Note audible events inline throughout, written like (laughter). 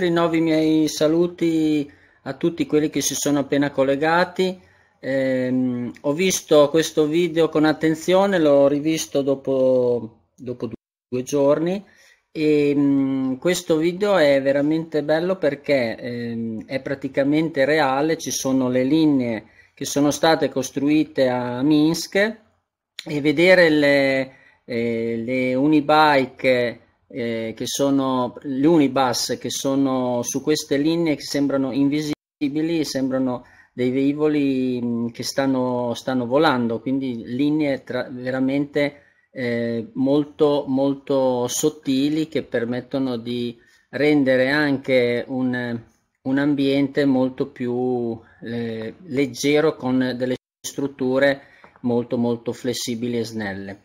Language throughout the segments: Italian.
rinnovo i miei saluti a tutti quelli che si sono appena collegati. Eh, ho visto questo video con attenzione, l'ho rivisto dopo, dopo due giorni e ehm, mh, questo video è veramente bello perché eh, è praticamente reale, ci sono le linee che sono state costruite a Minsk e vedere le, eh, le unibike eh, che sono gli unibus che sono su queste linee che sembrano invisibili, sembrano dei velivoli mm, che stanno, stanno, volando, quindi linee tra, veramente eh, molto, molto sottili che permettono di rendere anche un, un ambiente molto più eh, leggero con delle strutture molto molto flessibili e snelle.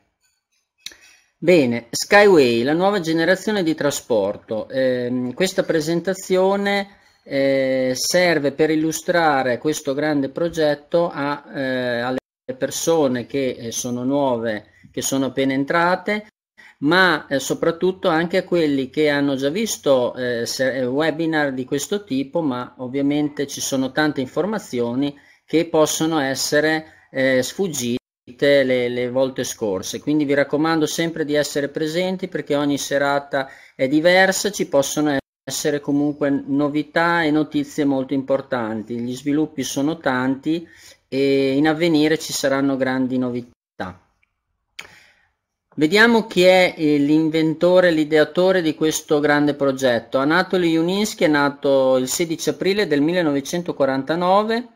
Bene, Skyway, la nuova generazione di trasporto. Eh, questa presentazione eh, serve per illustrare questo grande progetto a, eh, alle persone che eh, sono nuove, che sono appena entrate, ma eh, soprattutto anche a quelli che hanno già visto eh, webinar di questo tipo, ma ovviamente ci sono tante informazioni che possono essere sfuggite le, le, volte scorse, quindi vi raccomando sempre di essere presenti perché ogni serata è diversa, ci possono essere comunque novità e notizie molto importanti, gli sviluppi sono tanti e in avvenire ci saranno grandi novità. Vediamo chi è eh, l'inventore, l'ideatore di questo grande progetto. Anatoly Juninsky è nato il 16 aprile del 1949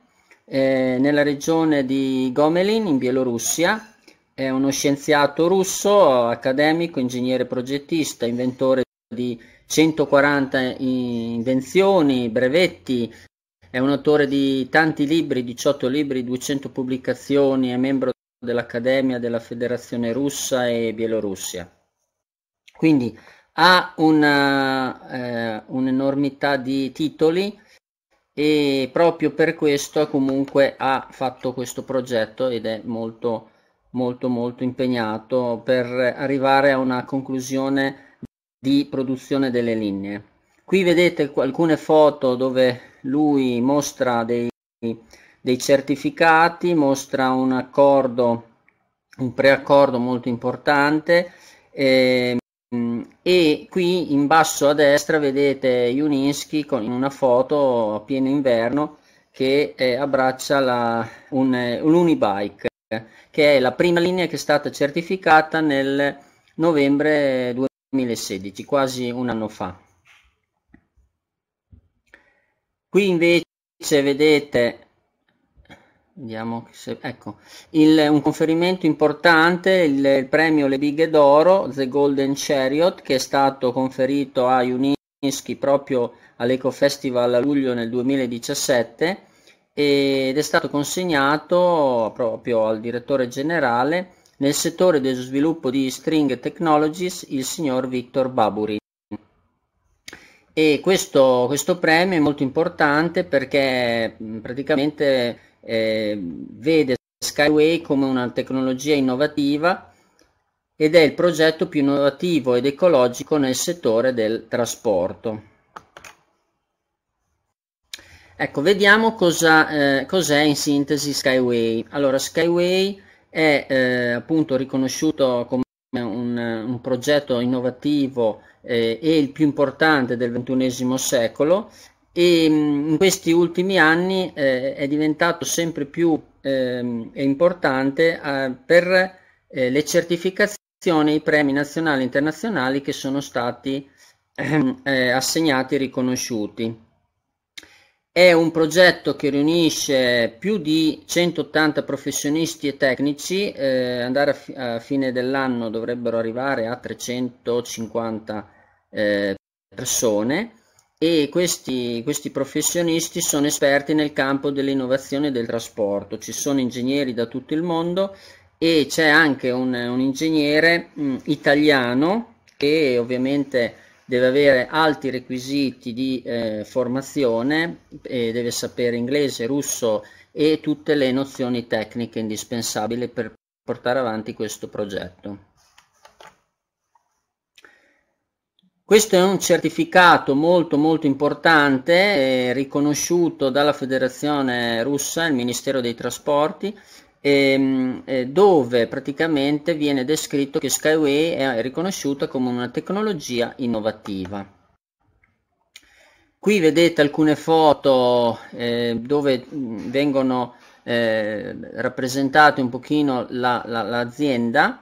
eh, nella regione di Gomelin in Bielorussia. È uno scienziato russo, accademico, ingegnere progettista, inventore di 140 invenzioni, brevetti, è un autore di tanti libri, 18 libri, 200 pubblicazioni, è membro dell'Accademia della Federazione Russa e Bielorussia. Quindi ha una, eh, un'enormità di titoli, e proprio per questo comunque ha fatto questo progetto ed è molto molto molto impegnato per arrivare a una conclusione di produzione delle linee. Qui vedete alcune foto dove lui mostra dei, dei certificati, mostra un accordo, un preaccordo molto importante. E e qui in basso a destra vedete Juninski con, una foto a pieno inverno che eh, abbraccia la, eh, un Unibike, che è la prima linea che è stata certificata nel novembre 2016, quasi un anno fa. Qui invece vedete Vediamo se, ecco, il, un conferimento importante, il, il, premio Le Bighe d'Oro, The Golden Chariot, che è stato conferito a Juninsky proprio all'Eco Festival a luglio nel 2017 ed è stato consegnato proprio al direttore generale nel settore dello sviluppo di String Technologies, il signor Victor Baburi. E questo, questo premio è molto importante perché praticamente eh, vede Skyway come una tecnologia innovativa ed è il progetto più innovativo ed ecologico nel settore del trasporto. Ecco, vediamo cosa, eh, cos'è in sintesi Skyway. Allora, Skyway è eh, appunto riconosciuto come un, un progetto innovativo eh, e il più importante del XXI secolo e mm, in questi ultimi anni eh, è diventato sempre più eh, importante eh, per eh, le certificazioni, i premi nazionali e internazionali che sono stati ehm, eh, assegnati e riconosciuti. È un progetto che riunisce più di 180 professionisti e tecnici, eh, andare a, fi- a, fine dell'anno dovrebbero arrivare a 350 eh, persone e questi, questi, professionisti sono esperti nel campo dell'innovazione del trasporto, ci sono ingegneri da tutto il mondo e c'è anche un, un ingegnere mh, mm, italiano che ovviamente deve avere alti requisiti di eh, formazione e deve sapere inglese, russo e tutte le nozioni tecniche indispensabili per portare avanti questo progetto. Questo è un certificato molto molto importante, eh, riconosciuto dalla Federazione Russa, il Ministero dei Trasporti, ehm, eh, dove praticamente viene descritto che Skyway è riconosciuta come una tecnologia innovativa. Qui vedete alcune foto eh, dove vengono eh, rappresentate un pochino l'azienda. La, la,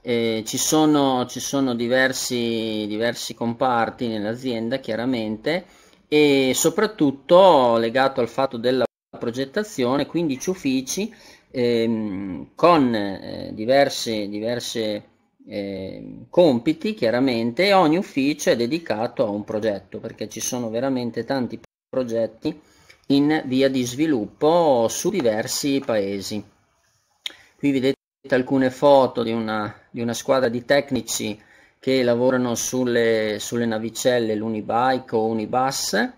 eh, ci, sono, ci sono, diversi, diversi comparti nell'azienda chiaramente e soprattutto legato al fatto della progettazione, 15 uffici ehm, con eh, diverse, diverse eh, compiti chiaramente e ogni ufficio è dedicato a un progetto perché ci sono veramente tanti progetti in via di sviluppo su diversi paesi. Qui vedete alcune foto di una, di una, squadra di tecnici che lavorano sulle, sulle navicelle, l'unibike o unibus.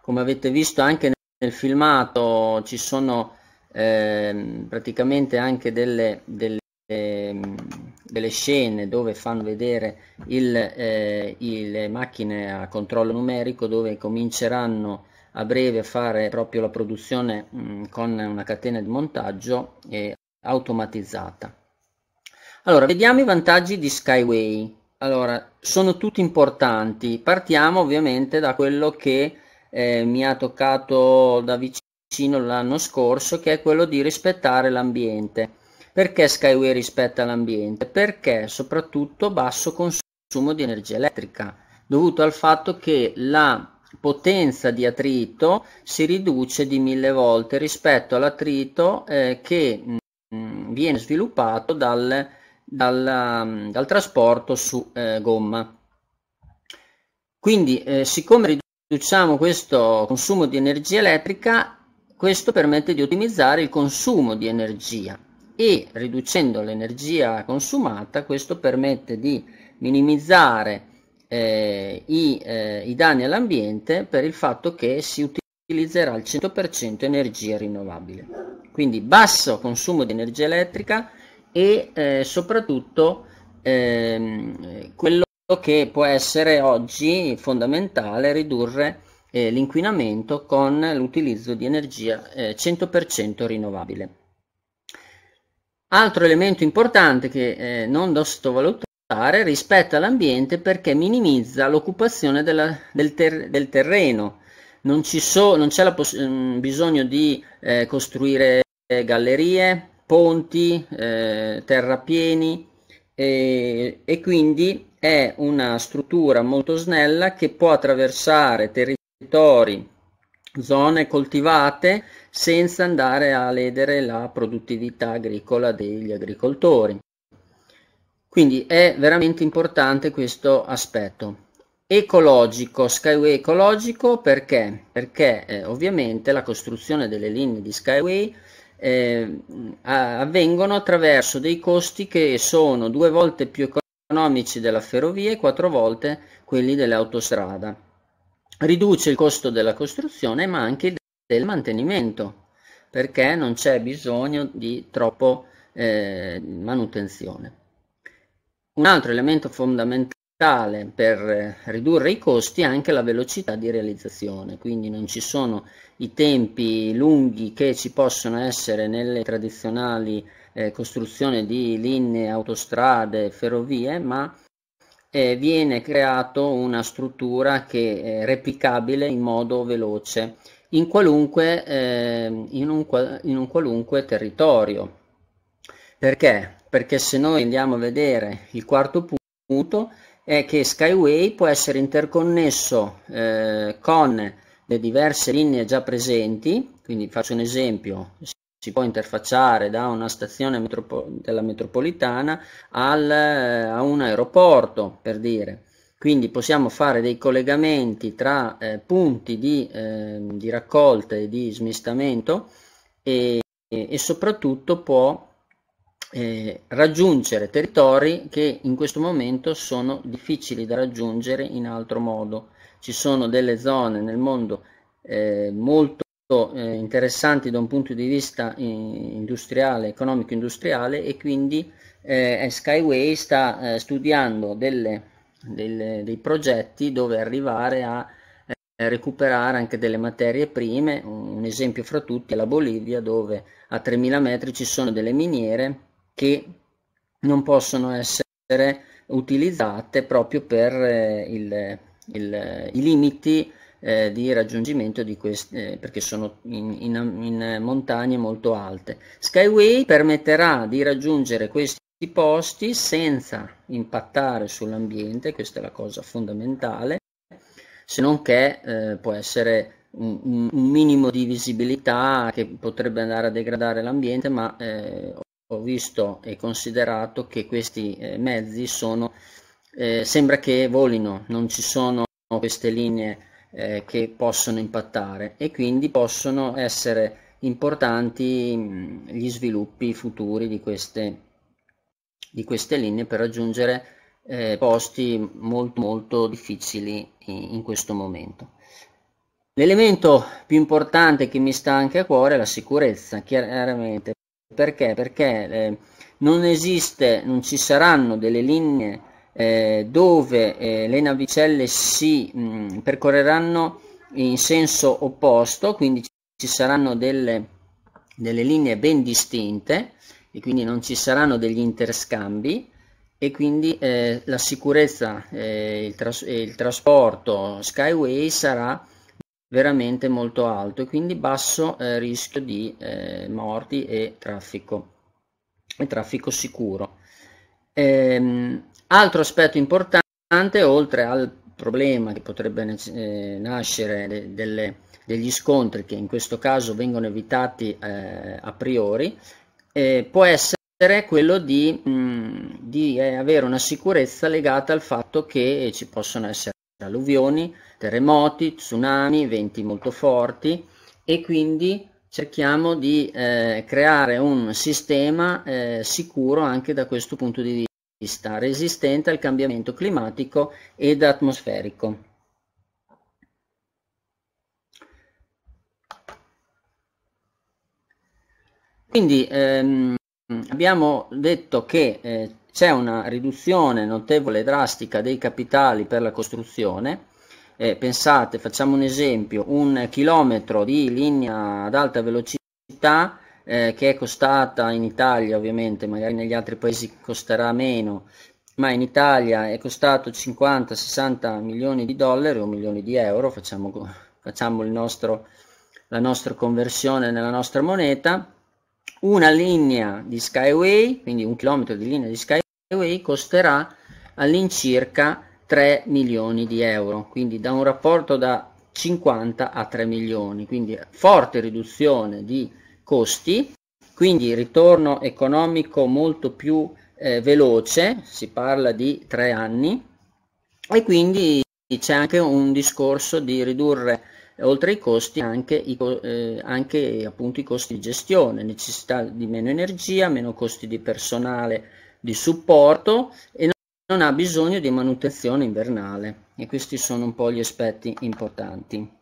Come avete visto anche nel filmato ci sono eh, praticamente anche delle, delle, ehm, delle, scene dove fanno vedere il, eh, le macchine a controllo numerico dove cominceranno a breve fare proprio la produzione mm, con una catena di montaggio e automatizzata. Allora, vediamo i vantaggi di Skyway. Allora, sono tutti importanti. Partiamo ovviamente da quello che eh, mi ha toccato da vicino l'anno scorso, che è quello di rispettare l'ambiente. Perché Skyway rispetta l'ambiente? Perché soprattutto basso consumo di energia elettrica, dovuto al fatto che la potenza di attrito si riduce di mille volte rispetto all'attrito eh, che mh, mm, viene sviluppato dal, dal, mm, dal trasporto su eh, gomma. Quindi eh, siccome riduciamo questo consumo di energia elettrica, questo permette di ottimizzare il consumo di energia e riducendo l'energia consumata questo permette di minimizzare il eh, i, eh, i, danni all'ambiente per il fatto che si utilizzerà al 100% energia rinnovabile. Quindi basso consumo di energia elettrica e eh, soprattutto ehm, quello che può essere oggi fondamentale ridurre eh, l'inquinamento con l'utilizzo di energia 100% eh, rinnovabile. Altro elemento importante che eh, non do sottovalutare Rispetta l'ambiente perché minimizza l'occupazione della, del, ter, del, terreno, non, so, non c'è mm, bisogno di eh, costruire gallerie, ponti, eh, terrapieni e, e quindi è una struttura molto snella che può attraversare territori, zone coltivate senza andare a ledere la produttività agricola degli agricoltori. Quindi è veramente importante questo aspetto. Ecologico, Skyway ecologico perché? Perché eh, ovviamente la costruzione delle linee di Skyway eh, avvengono attraverso dei costi che sono due volte più economici della ferrovia e quattro volte quelli dell'autostrada. Riduce il costo della costruzione ma anche del mantenimento perché non c'è bisogno di troppo eh, manutenzione. Un altro elemento fondamentale per eh, ridurre i costi è anche la velocità di realizzazione, quindi non ci sono i tempi lunghi che ci possono essere nelle tradizionali eh, costruzioni di linee, autostrade, ferrovie, ma eh, viene creata una struttura che è replicabile in modo veloce in, qualunque, eh, in, un, in un qualunque territorio. Perché? perché se noi andiamo a vedere il quarto punto è che Skyway può essere interconnesso eh, con le diverse linee già presenti, quindi faccio un esempio, si può interfacciare da una stazione metropo della metropolitana al, eh, a un aeroporto, per dire. Quindi possiamo fare dei collegamenti tra eh, punti di, eh, di, raccolta e di smistamento e, e soprattutto può eh, raggiungere territori che in questo momento sono difficili da raggiungere in altro modo. Ci sono delle zone nel mondo eh, molto eh, interessanti da un punto di vista eh, industriale, economico-industriale e quindi eh, Skyway sta studiando delle, delle, dei progetti dove arrivare a recuperare anche delle materie prime, un esempio fra tutti è la Bolivia dove a 3000 metri ci sono delle miniere che non possono essere utilizzate proprio per eh, il, il, i limiti eh, di raggiungimento di queste eh, perché sono in, in, in, montagne molto alte. Skyway permetterà di raggiungere questi posti senza impattare sull'ambiente, questa è la cosa fondamentale, se non che eh, può essere un, un, minimo di visibilità che potrebbe andare a degradare l'ambiente, ma eh, visto e considerato che questi eh, mezzi sono, eh, sembra che volino, non ci sono queste linee eh, che possono impattare e quindi possono essere importanti mh, gli sviluppi futuri di queste, di queste linee per raggiungere eh, posti molto molto difficili in, in questo momento. L'elemento più importante che mi sta anche a cuore è la sicurezza, chiaramente perché? Perché eh, non esiste, non ci saranno delle linee eh, dove eh, le navicelle si mh, percorreranno in senso opposto, quindi ci saranno delle, delle linee ben distinte e quindi non ci saranno degli interscambi e quindi eh, la sicurezza e eh, il, tras il trasporto Skyway sarà veramente molto alto e quindi basso eh, rischio di eh, morti e traffico e traffico sicuro ehm, altro aspetto importante oltre al problema che potrebbe eh, nascere de delle, degli scontri che in questo caso vengono evitati eh, a priori eh, può essere quello di, mh, mm, di eh, avere una sicurezza legata al fatto che ci possono essere alluvioni, terremoti, tsunami, venti molto forti e quindi cerchiamo di eh, creare un sistema eh, sicuro anche da questo punto di vista, resistente al cambiamento climatico ed atmosferico. Quindi ehm, abbiamo detto che eh, c'è una riduzione notevole e drastica dei capitali per la costruzione. Eh, pensate, facciamo un esempio, un chilometro di linea ad alta velocità eh, che è costata in Italia ovviamente, magari negli altri paesi costerà meno, ma in Italia è costato 50-60 milioni di dollari o milioni di euro, facciamo, facciamo nostro, la nostra conversione nella nostra moneta, una linea di Skyway, quindi un chilometro di linea di Skyway, costerà all'incirca 3 milioni di euro quindi da un rapporto da 50 a 3 milioni quindi forte riduzione di costi quindi ritorno economico molto più eh, veloce si parla di 3 anni e quindi c'è anche un discorso di ridurre eh, oltre ai costi anche, i, eh, anche appunto i costi di gestione necessità di meno energia meno costi di personale di supporto e non ha bisogno di manutenzione invernale e questi sono un po' gli aspetti importanti.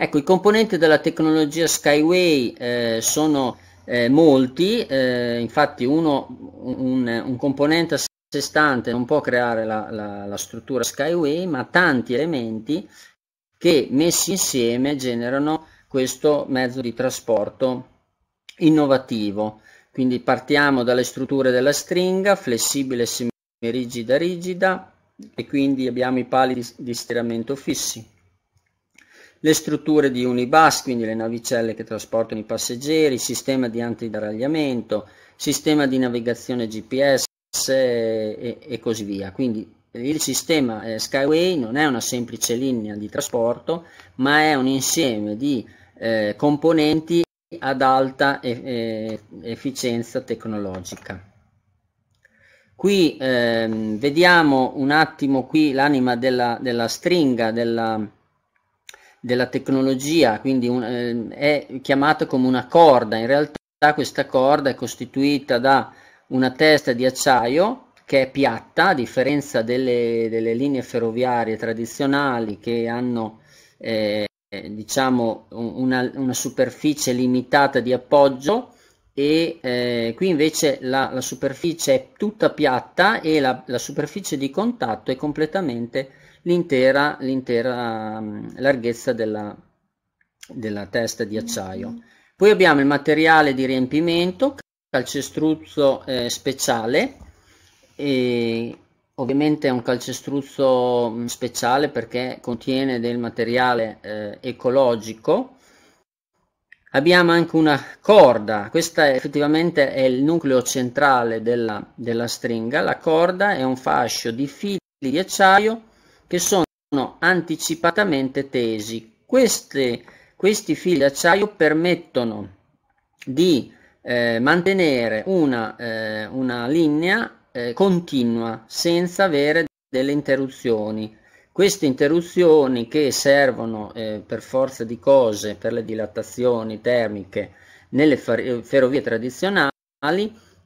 Ecco, i componenti della tecnologia Skyway eh, sono eh, molti, eh, infatti uno, un, un, componente a sé stante non può creare la, la, la struttura Skyway, ma tanti elementi che messi insieme generano questo mezzo di trasporto innovativo. Quindi partiamo dalle strutture della stringa, flessibile, semirigida, rigida e quindi abbiamo i pali di, di stiramento fissi. Le strutture di unibus, quindi le navicelle che trasportano i passeggeri, sistema di antidaragliamento, sistema di navigazione GPS e, e così via. Quindi il sistema eh, Skyway non è una semplice linea di trasporto, ma è un insieme di eh, componenti ad alta e- efficienza tecnologica. Qui ehm, vediamo un attimo qui l'anima della, della stringa, della, della tecnologia, quindi un, ehm, è chiamata come una corda, in realtà questa corda è costituita da una testa di acciaio che è piatta, a differenza delle, delle linee ferroviarie tradizionali che hanno eh, eh, diciamo una, una, superficie limitata di appoggio e eh, qui invece la, la, superficie è tutta piatta e la, la superficie di contatto è completamente l'intera, l'intera mm, larghezza della, della, testa di acciaio. Mm-hmm. Poi abbiamo il materiale di riempimento, calcestruzzo eh, speciale, e Ovviamente è un calcestruzzo mm, speciale perché contiene del materiale eh, ecologico. Abbiamo anche una corda, questa è, effettivamente è il nucleo centrale della, della stringa. La corda è un fascio di fili di acciaio che sono anticipatamente tesi. Queste, questi fili di acciaio permettono di eh, mantenere una, eh, una linea eh, continua senza avere delle interruzioni. Queste interruzioni che servono eh, per forza di cose per le dilatazioni termiche nelle eh, ferrovie tradizionali,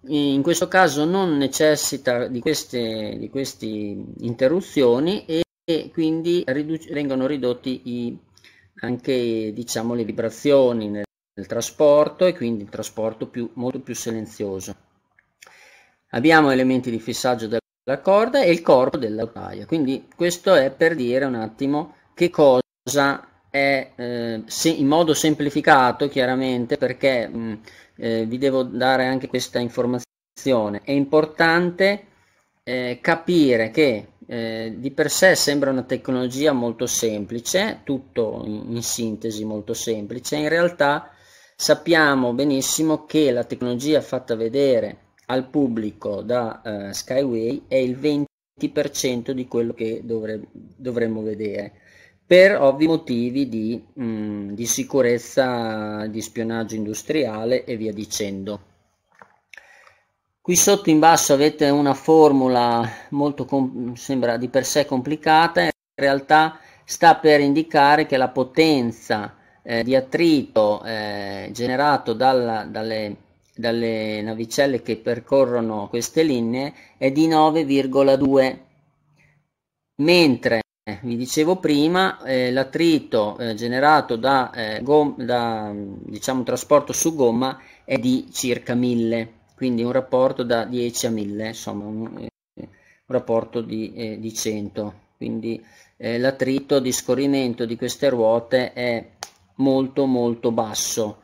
in questo caso non necessita di queste, di queste interruzioni e, e quindi vengono ridotti i, anche diciamo, le vibrazioni nel, nel, trasporto e quindi il trasporto più, molto più silenzioso abbiamo elementi di fissaggio della corda e il corpo della rotaia. Quindi questo è per dire un attimo che cosa è eh, in modo semplificato chiaramente perché mh, mm, eh, vi devo dare anche questa informazione. È importante eh, capire che eh, di per sé sembra una tecnologia molto semplice, tutto in, in sintesi molto semplice, in realtà sappiamo benissimo che la tecnologia fatta vedere al pubblico da uh, Skyway è il 20% di quello che dovre- dovremmo vedere per ovvi motivi di, mh, mm, di, sicurezza, di spionaggio industriale e via dicendo. Qui sotto in basso avete una formula molto com- sembra di per sé complicata, in realtà sta per indicare che la potenza eh, di attrito eh, generato dalla, dalle dalle navicelle che percorrono queste linee è di 9,2 mentre eh, vi dicevo prima eh, l'attrito eh, generato da, eh, da mm, diciamo, trasporto su gomma è di circa 1000 quindi un rapporto da 10 a 1000 insomma un, eh, un rapporto di, eh, di 100 quindi l'attrito di scorrimento di queste ruote è molto molto basso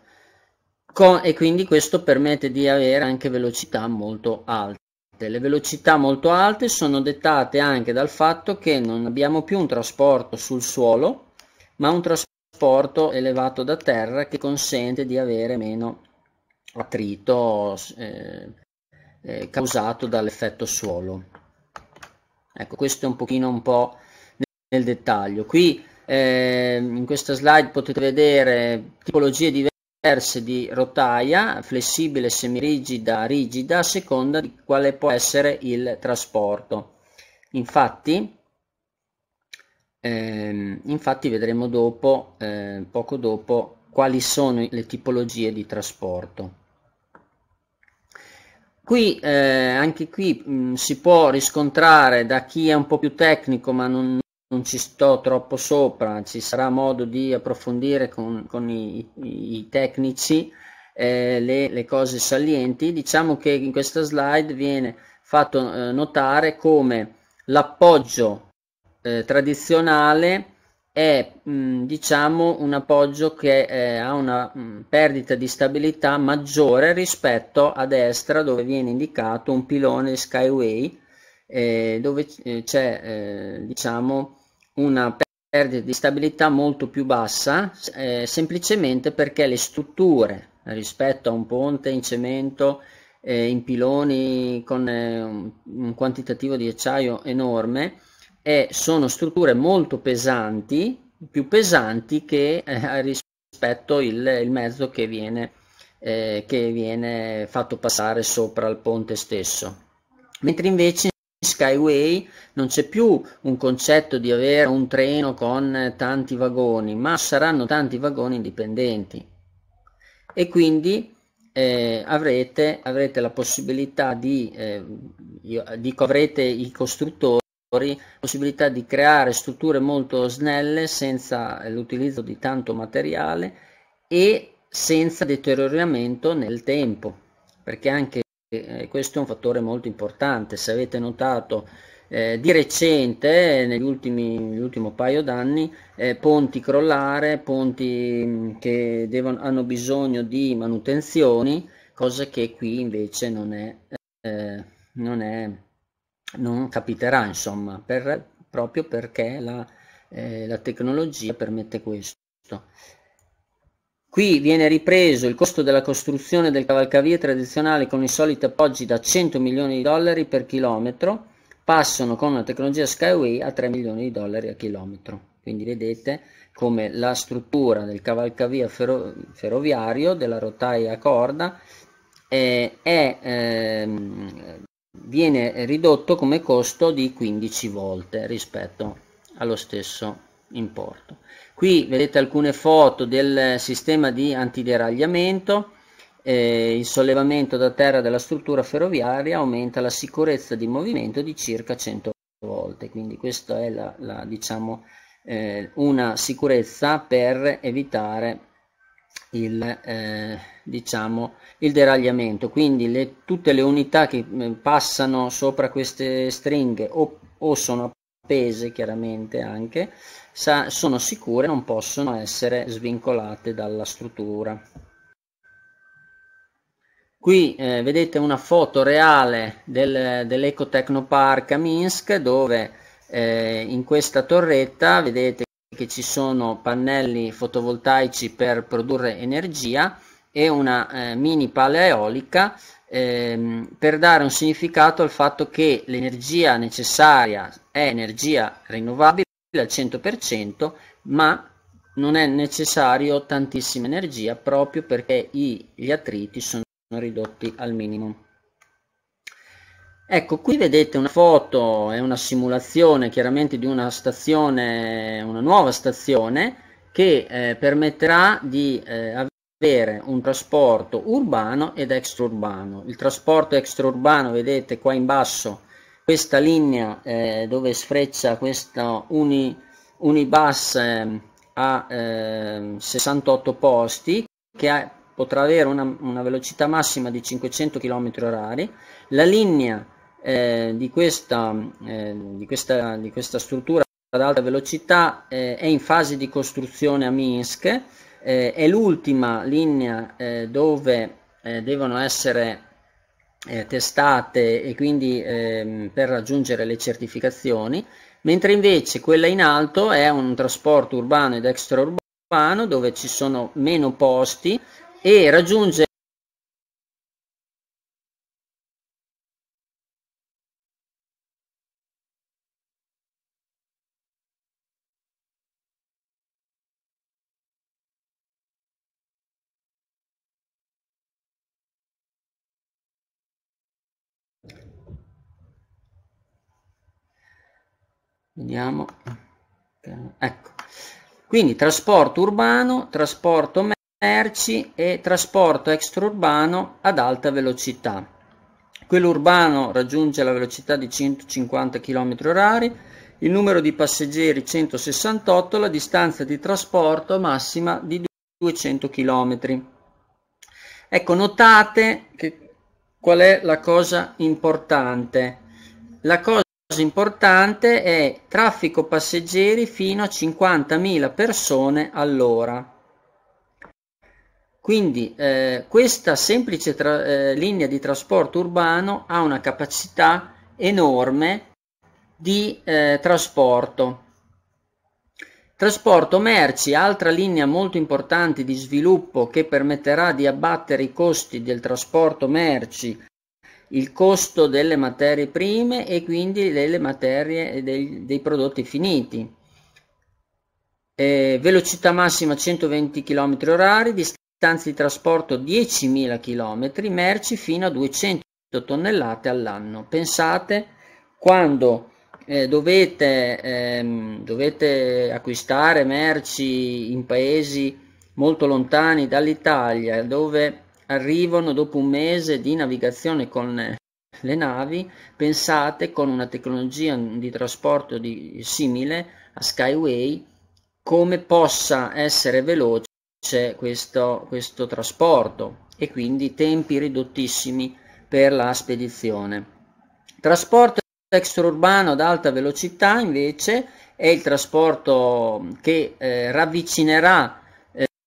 con, e quindi questo permette di avere anche velocità molto alte. Le velocità molto alte sono dettate anche dal fatto che non abbiamo più un trasporto sul suolo, ma un trasporto elevato da terra che consente di avere meno attrito eh, eh, causato dall'effetto suolo. Ecco, questo è un pochino un po' nel, dettaglio. Qui eh, in questa slide potete vedere tipologie diverse Perse di rotaia, flessibile, semirigida, rigida a seconda di quale può essere il trasporto. Infatti, ehm, infatti vedremo dopo, eh, poco dopo, quali sono le tipologie di trasporto. Qui, eh, anche qui mh, mm, si può riscontrare da chi è un po' più tecnico ma non non ci sto troppo sopra, ci sarà modo di approfondire con, con i, i, tecnici eh, le, le, cose salienti. Diciamo che in questa slide viene fatto eh, notare come l'appoggio eh, tradizionale è mh, mm, diciamo un appoggio che eh, ha una mh, mm, perdita di stabilità maggiore rispetto a destra dove viene indicato un pilone Skyway eh, dove eh, c'è diciamo una perdita di stabilità molto più bassa eh, semplicemente perché le strutture rispetto a un ponte in cemento eh, in piloni con eh, un, un, quantitativo di acciaio enorme e eh, sono strutture molto pesanti più pesanti che eh, (laughs) rispetto il, il, mezzo che viene, eh, che viene fatto passare sopra il ponte stesso mentre invece Skyway non c'è più un concetto di avere un treno con tanti vagoni, ma saranno tanti vagoni indipendenti e quindi eh, avrete, avrete, la possibilità di, eh, io dico avrete i costruttori, la possibilità di creare strutture molto snelle senza l'utilizzo di tanto materiale e senza deterioramento nel tempo, perché anche e eh, questo è un fattore molto importante. Se avete notato eh, di recente, negli ultimi, negli paio d'anni, eh, ponti crollare, ponti mm, che devono, hanno bisogno di manutenzioni, cosa che qui invece non è, eh, non, è non capiterà, insomma, per, proprio perché la, eh, la tecnologia permette questo. Qui viene ripreso il costo della costruzione del cavalcavia tradizionale con i soliti appoggi da 100 milioni di dollari per chilometro, passano con la tecnologia Skyway a 3 milioni di dollari a chilometro. Quindi vedete come la struttura del cavalcavia ferro ferroviario, della rotaia a corda, eh, è, eh, viene ridotto come costo di 15 volte rispetto allo stesso importo. Qui vedete alcune foto del sistema di antideragliamento, eh, il sollevamento da terra della struttura ferroviaria aumenta la sicurezza di movimento di circa 100 volte, quindi questa è la, la, diciamo, eh, una sicurezza per evitare il, eh, diciamo, il deragliamento, quindi le, tutte le unità che mm, passano sopra queste stringhe o, o sono appese chiaramente anche sa- sono sicure non possono essere svincolate dalla struttura. Qui eh, vedete una foto reale del, dell'Ecotecnopark a Minsk dove eh, in questa torretta vedete che ci sono pannelli fotovoltaici per produrre energia e una eh, mini pala eolica ehm, per dare un significato al fatto che l'energia necessaria è energia rinnovabile più al 100%, ma non è necessario tantissima energia proprio perché gli attriti sono ridotti al minimo. Ecco, qui vedete una foto è una simulazione chiaramente di una stazione, una nuova stazione che eh, permetterà di eh, avere un trasporto urbano ed extraurbano. Il trasporto extraurbano, vedete qua in basso, questa linea eh, dove sfreccia questa uni, unibus eh, a eh, 68 posti che ha, potrà avere una, una, velocità massima di 500 km h la linea eh, di questa, eh, di, questa, di, questa, struttura ad alta velocità eh, è in fase di costruzione a Minsk è l'ultima linea dove devono essere eh, testate e quindi ehm, per raggiungere le certificazioni, mentre invece quella in alto è un trasporto urbano ed extraurbano dove ci sono meno posti e raggiunge Vediamo. Ecco. Quindi trasporto urbano, trasporto merci e trasporto extraurbano ad alta velocità. Quello urbano raggiunge la velocità di 150 km h il numero di passeggeri 168, la distanza di trasporto massima di 200 km. Ecco, notate che, qual è la cosa importante. La cosa cosa importante è traffico passeggeri fino a 50.000 persone all'ora. Quindi eh, questa semplice tra- eh, linea di trasporto urbano ha una capacità enorme di eh, trasporto. Trasporto merci, altra linea molto importante di sviluppo che permetterà di abbattere i costi del trasporto merci il costo delle materie prime e quindi delle materie dei, dei prodotti finiti. Eh, velocità massima 120 km h distanze di trasporto 10.000 km, merci fino a 200 tonnellate all'anno. Pensate quando eh, dovete, ehm, dovete acquistare merci in paesi molto lontani dall'Italia, dove arrivano dopo un mese di navigazione con le navi pensate con una tecnologia di trasporto di, simile a Skyway come possa essere veloce questo, questo trasporto e quindi tempi ridottissimi per la spedizione. Trasporto extraurbano ad alta velocità invece è il trasporto che eh, ravvicinerà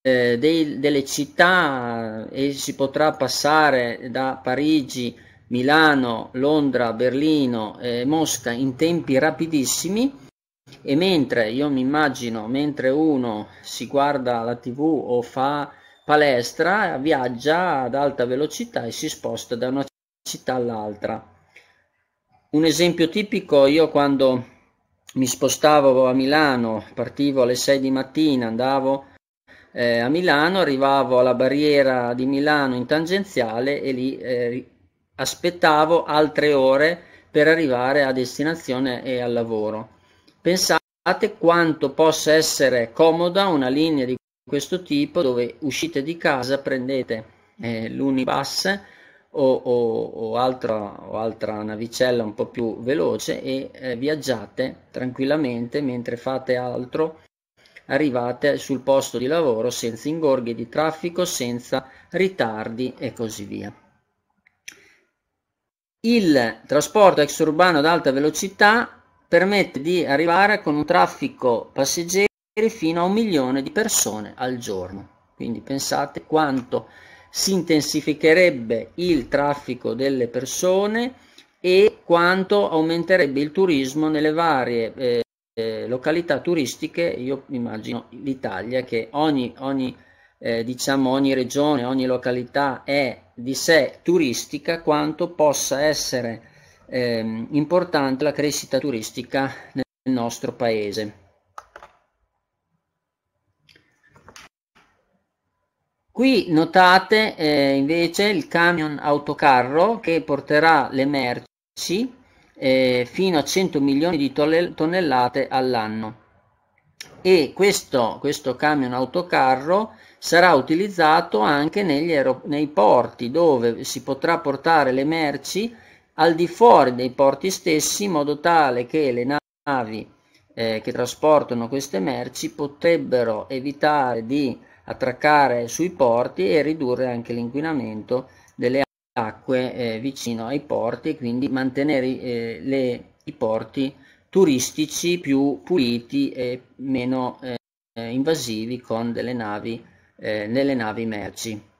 eh, dei, delle città e si potrà passare da Parigi, Milano, Londra, Berlino, eh, Mosca in tempi rapidissimi e mentre io mi immagino mentre uno si guarda la tv o fa palestra viaggia ad alta velocità e si sposta da una città all'altra. Un esempio tipico io quando mi spostavo a Milano, partivo alle 6 di mattina, andavo eh, a Milano, arrivavo alla barriera di Milano in tangenziale e lì eh, aspettavo altre ore per arrivare a destinazione e al lavoro. Pensate quanto possa essere comoda una linea di questo tipo dove uscite di casa, prendete eh, l'unipass o, o, o, altra, o, altra, navicella un po' più veloce e eh, viaggiate tranquillamente mentre fate altro arrivate sul posto di lavoro senza ingorghi di traffico, senza ritardi e così via. Il trasporto extraurbano ad alta velocità permette di arrivare con un traffico passeggeri fino a un milione di persone al giorno. Quindi pensate quanto si intensificherebbe il traffico delle persone e quanto aumenterebbe il turismo nelle varie eh, eh, località turistiche, io immagino l'Italia che ogni, ogni eh, diciamo ogni regione, ogni località è di sé turistica quanto possa essere eh, importante la crescita turistica nel nostro paese. Qui notate eh, invece il camion autocarro che porterà le merci eh, fino a 100 milioni di tonnellate all'anno e questo, questo camion autocarro sarà utilizzato anche aerop- nei porti dove si potrà portare le merci al di fuori dei porti stessi in modo tale che le navi eh, che trasportano queste merci potrebbero evitare di attraccare sui porti e ridurre anche l'inquinamento delle aree acque eh, vicino ai porti, e quindi mantenere eh, le, i porti turistici più puliti e meno eh, invasivi con delle navi, eh, nelle navi merci.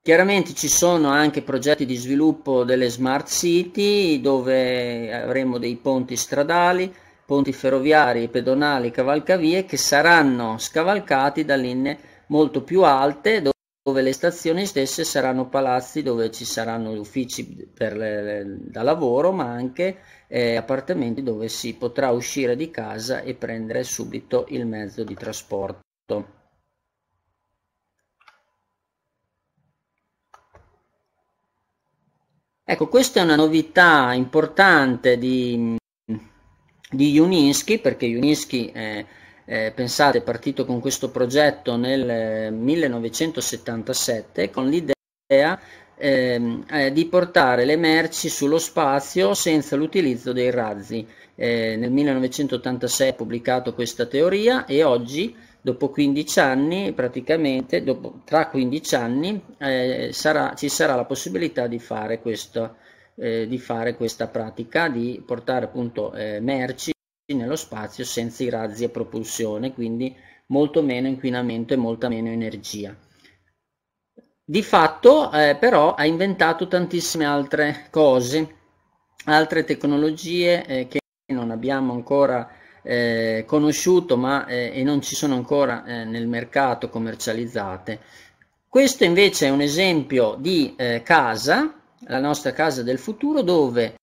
Chiaramente ci sono anche progetti di sviluppo delle smart city dove avremo dei ponti stradali, ponti ferroviari, pedonali, cavalcavie che saranno scavalcati da linee molto più alte dove le stazioni stesse saranno palazzi dove ci saranno uffici le, da lavoro ma anche eh, appartamenti dove si potrà uscire di casa e prendere subito il mezzo di trasporto. Ecco, questa è una novità importante di, di Juninsky perché Juninsky eh, eh, pensate, è partito con questo progetto nel 1977 eh, con l'idea Ehm, eh, di portare le merci sullo spazio senza l'utilizzo dei razzi. Eh, nel 1986 è pubblicato questa teoria e oggi, dopo 15 anni, praticamente dopo, tra 15 anni, eh, sarà, ci sarà la possibilità di fare, questo, eh, di fare questa pratica, di portare appunto eh, merci nello spazio senza i razzi a propulsione, quindi molto meno inquinamento e molta meno energia. Di fatto eh, però ha inventato tantissime altre cose, altre tecnologie eh, che non abbiamo ancora eh, conosciuto ma, eh, e non ci sono ancora eh, nel mercato commercializzate. Questo invece è un esempio di eh, casa, la nostra casa del futuro, dove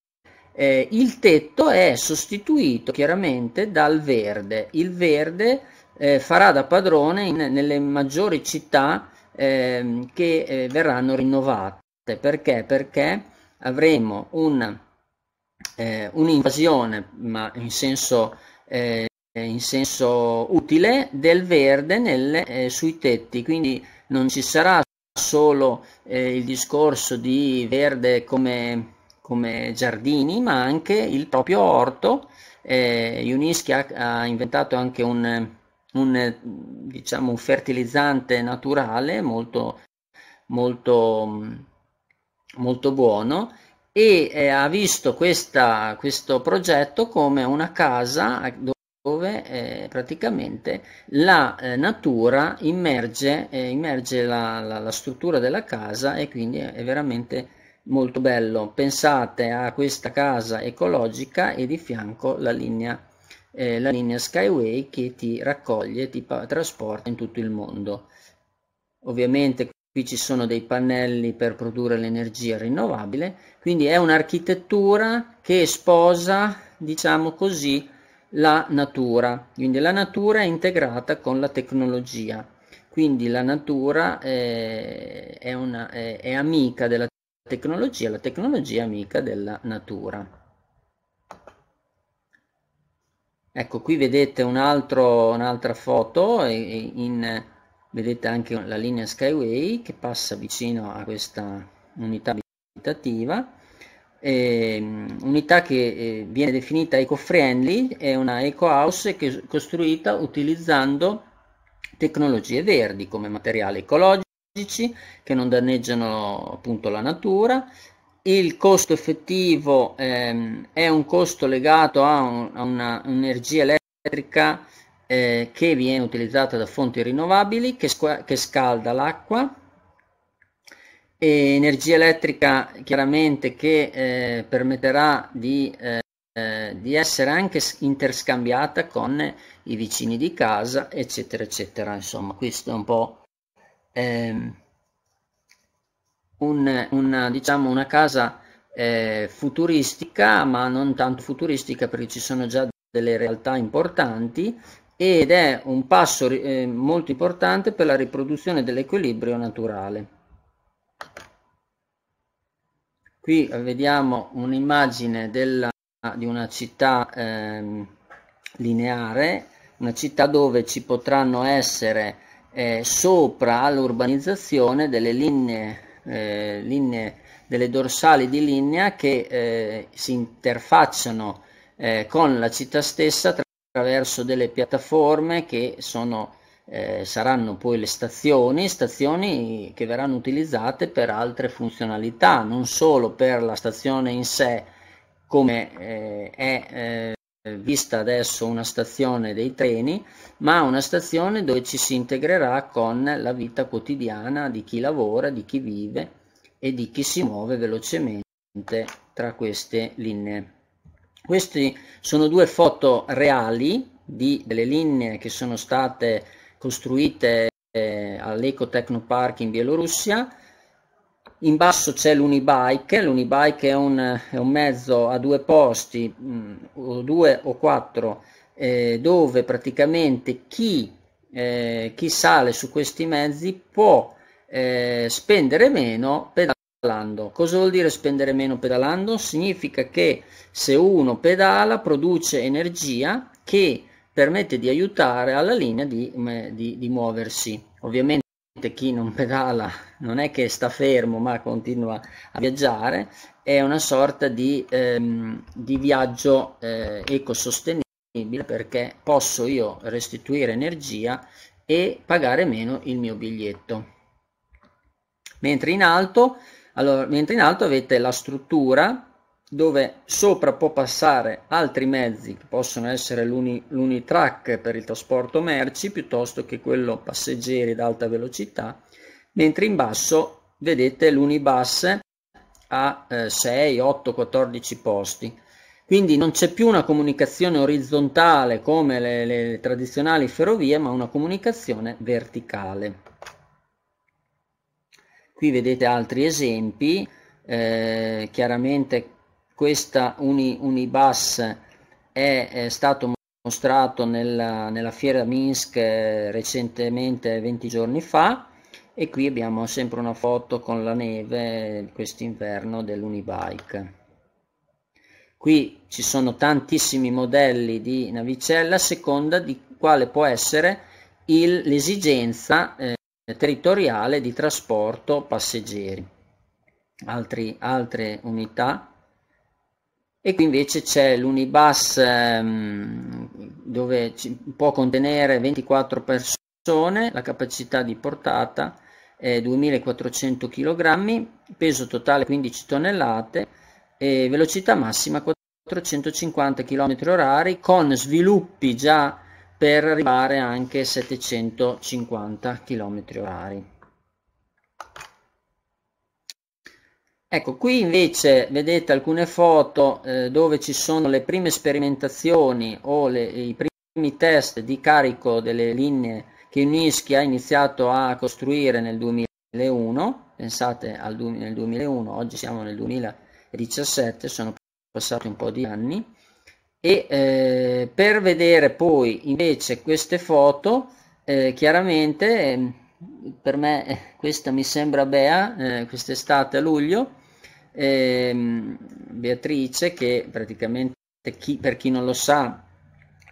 eh, il tetto è sostituito chiaramente dal verde. Il verde eh, farà da padrone in, nelle maggiori città ehm, eh, che verranno rinnovate. Perché? Perché avremo un, eh, un'invasione, ma in senso, eh, in senso, utile, del verde nelle, eh, sui tetti. Quindi non ci sarà solo il discorso di verde come come giardini, ma anche il proprio orto. Eh, Juniski ha, inventato anche un, un, diciamo, un fertilizzante naturale molto, molto, molto buono e eh, ha visto questa, questo progetto come una casa dove eh, praticamente la eh, natura immerge, eh, immerge la, la, la struttura della casa e quindi è veramente molto bello. Pensate a questa casa ecologica e di fianco la linea, eh, la linea Skyway che ti raccoglie, ti trasporta in tutto il mondo. Ovviamente qui ci sono dei pannelli per produrre l'energia rinnovabile, quindi è un'architettura che sposa, diciamo così, la natura. Quindi la natura è integrata con la tecnologia quindi la natura eh, è, una, è, è, amica della tecnologia, la tecnologia amica della natura. Ecco, qui vedete un'altra foto, in, vedete anche la linea Skyway che passa vicino a questa unità abitativa, e, unità che eh, viene definita eco-friendly, è una eco-house costruita utilizzando tecnologie verdi come materiale ecologico, che non danneggiano appunto la natura. Il costo effettivo ehm, è un costo legato a, un, a un'energia elettrica eh, che viene utilizzata da fonti rinnovabili, che, squa- che scalda l'acqua. E energia elettrica chiaramente che eh, permetterà di, eh, eh di essere anche interscambiata con i vicini di casa, eccetera, eccetera. Insomma, questo è un po' eh, un, una, diciamo, una casa eh, futuristica, ma non tanto futuristica perché ci sono già delle realtà importanti ed è un passo eh, molto importante per la riproduzione dell'equilibrio naturale. Qui vediamo un'immagine della, di una città eh, lineare, una città dove ci potranno essere eh, sopra all'urbanizzazione delle linee, eh, linee, delle dorsali di linea che eh, si interfacciano eh, con la città stessa attraverso delle piattaforme che sono, eh, saranno poi le stazioni, stazioni che verranno utilizzate per altre funzionalità, non solo per la stazione in sé come eh, è eh, vista adesso una stazione dei treni, ma una stazione dove ci si integrerà con la vita quotidiana di chi lavora, di chi vive e di chi si muove velocemente tra queste linee. Queste sono due foto reali di, delle linee che sono state costruite eh, all'Eco Technopark in Bielorussia in basso c'è l'unibike, l'unibike è un, è un, mezzo a due posti, mh, mm, o due o quattro, eh, dove praticamente chi, eh, chi, sale su questi mezzi può eh, spendere meno pedalando. Cosa vuol dire spendere meno pedalando? Significa che se uno pedala produce energia che permette di aiutare alla linea di, di, di muoversi. Ovviamente chi non pedala non è che sta fermo ma continua a viaggiare, è una sorta di, ehm, di viaggio eh, ecosostenibile perché posso io restituire energia e pagare meno il mio biglietto. Mentre in alto, allora, mentre in alto avete la struttura dove sopra può passare altri mezzi che possono essere l'uni, l'unitrack per il trasporto merci piuttosto che quello passeggeri ad alta velocità, mentre in basso vedete l'unibus a eh, 6, 8, 14 posti. Quindi non c'è più una comunicazione orizzontale come le, le tradizionali ferrovie, ma una comunicazione verticale. Qui vedete altri esempi, eh, chiaramente questa uni, Unibus è, è stato mostrato nella, nella fiera Minsk eh, recentemente 20 giorni fa e qui abbiamo sempre una foto con la neve quest'inverno dell'unibike qui ci sono tantissimi modelli di navicella a seconda di quale può essere l'esigenza eh, territoriale di trasporto passeggeri Altri, altre unità e qui invece c'è l'unibus ehm, dove può contenere 24 persone, la capacità di portata è 2400 kg, peso totale 15 tonnellate e velocità massima 450 km h con sviluppi già per arrivare anche a 750 km h Ecco, qui invece vedete alcune foto eh, dove ci sono le prime sperimentazioni o le, i primi test di carico delle linee che Unischi ha iniziato a costruire nel 2001, pensate al du- nel 2001, oggi siamo nel 2017, sono passati un po' di anni, e eh, per vedere poi invece queste foto, eh, chiaramente ehm, per me eh, questa mi sembra Bea, eh, quest'estate a luglio, eh, Beatrice che praticamente chi, per chi non lo sa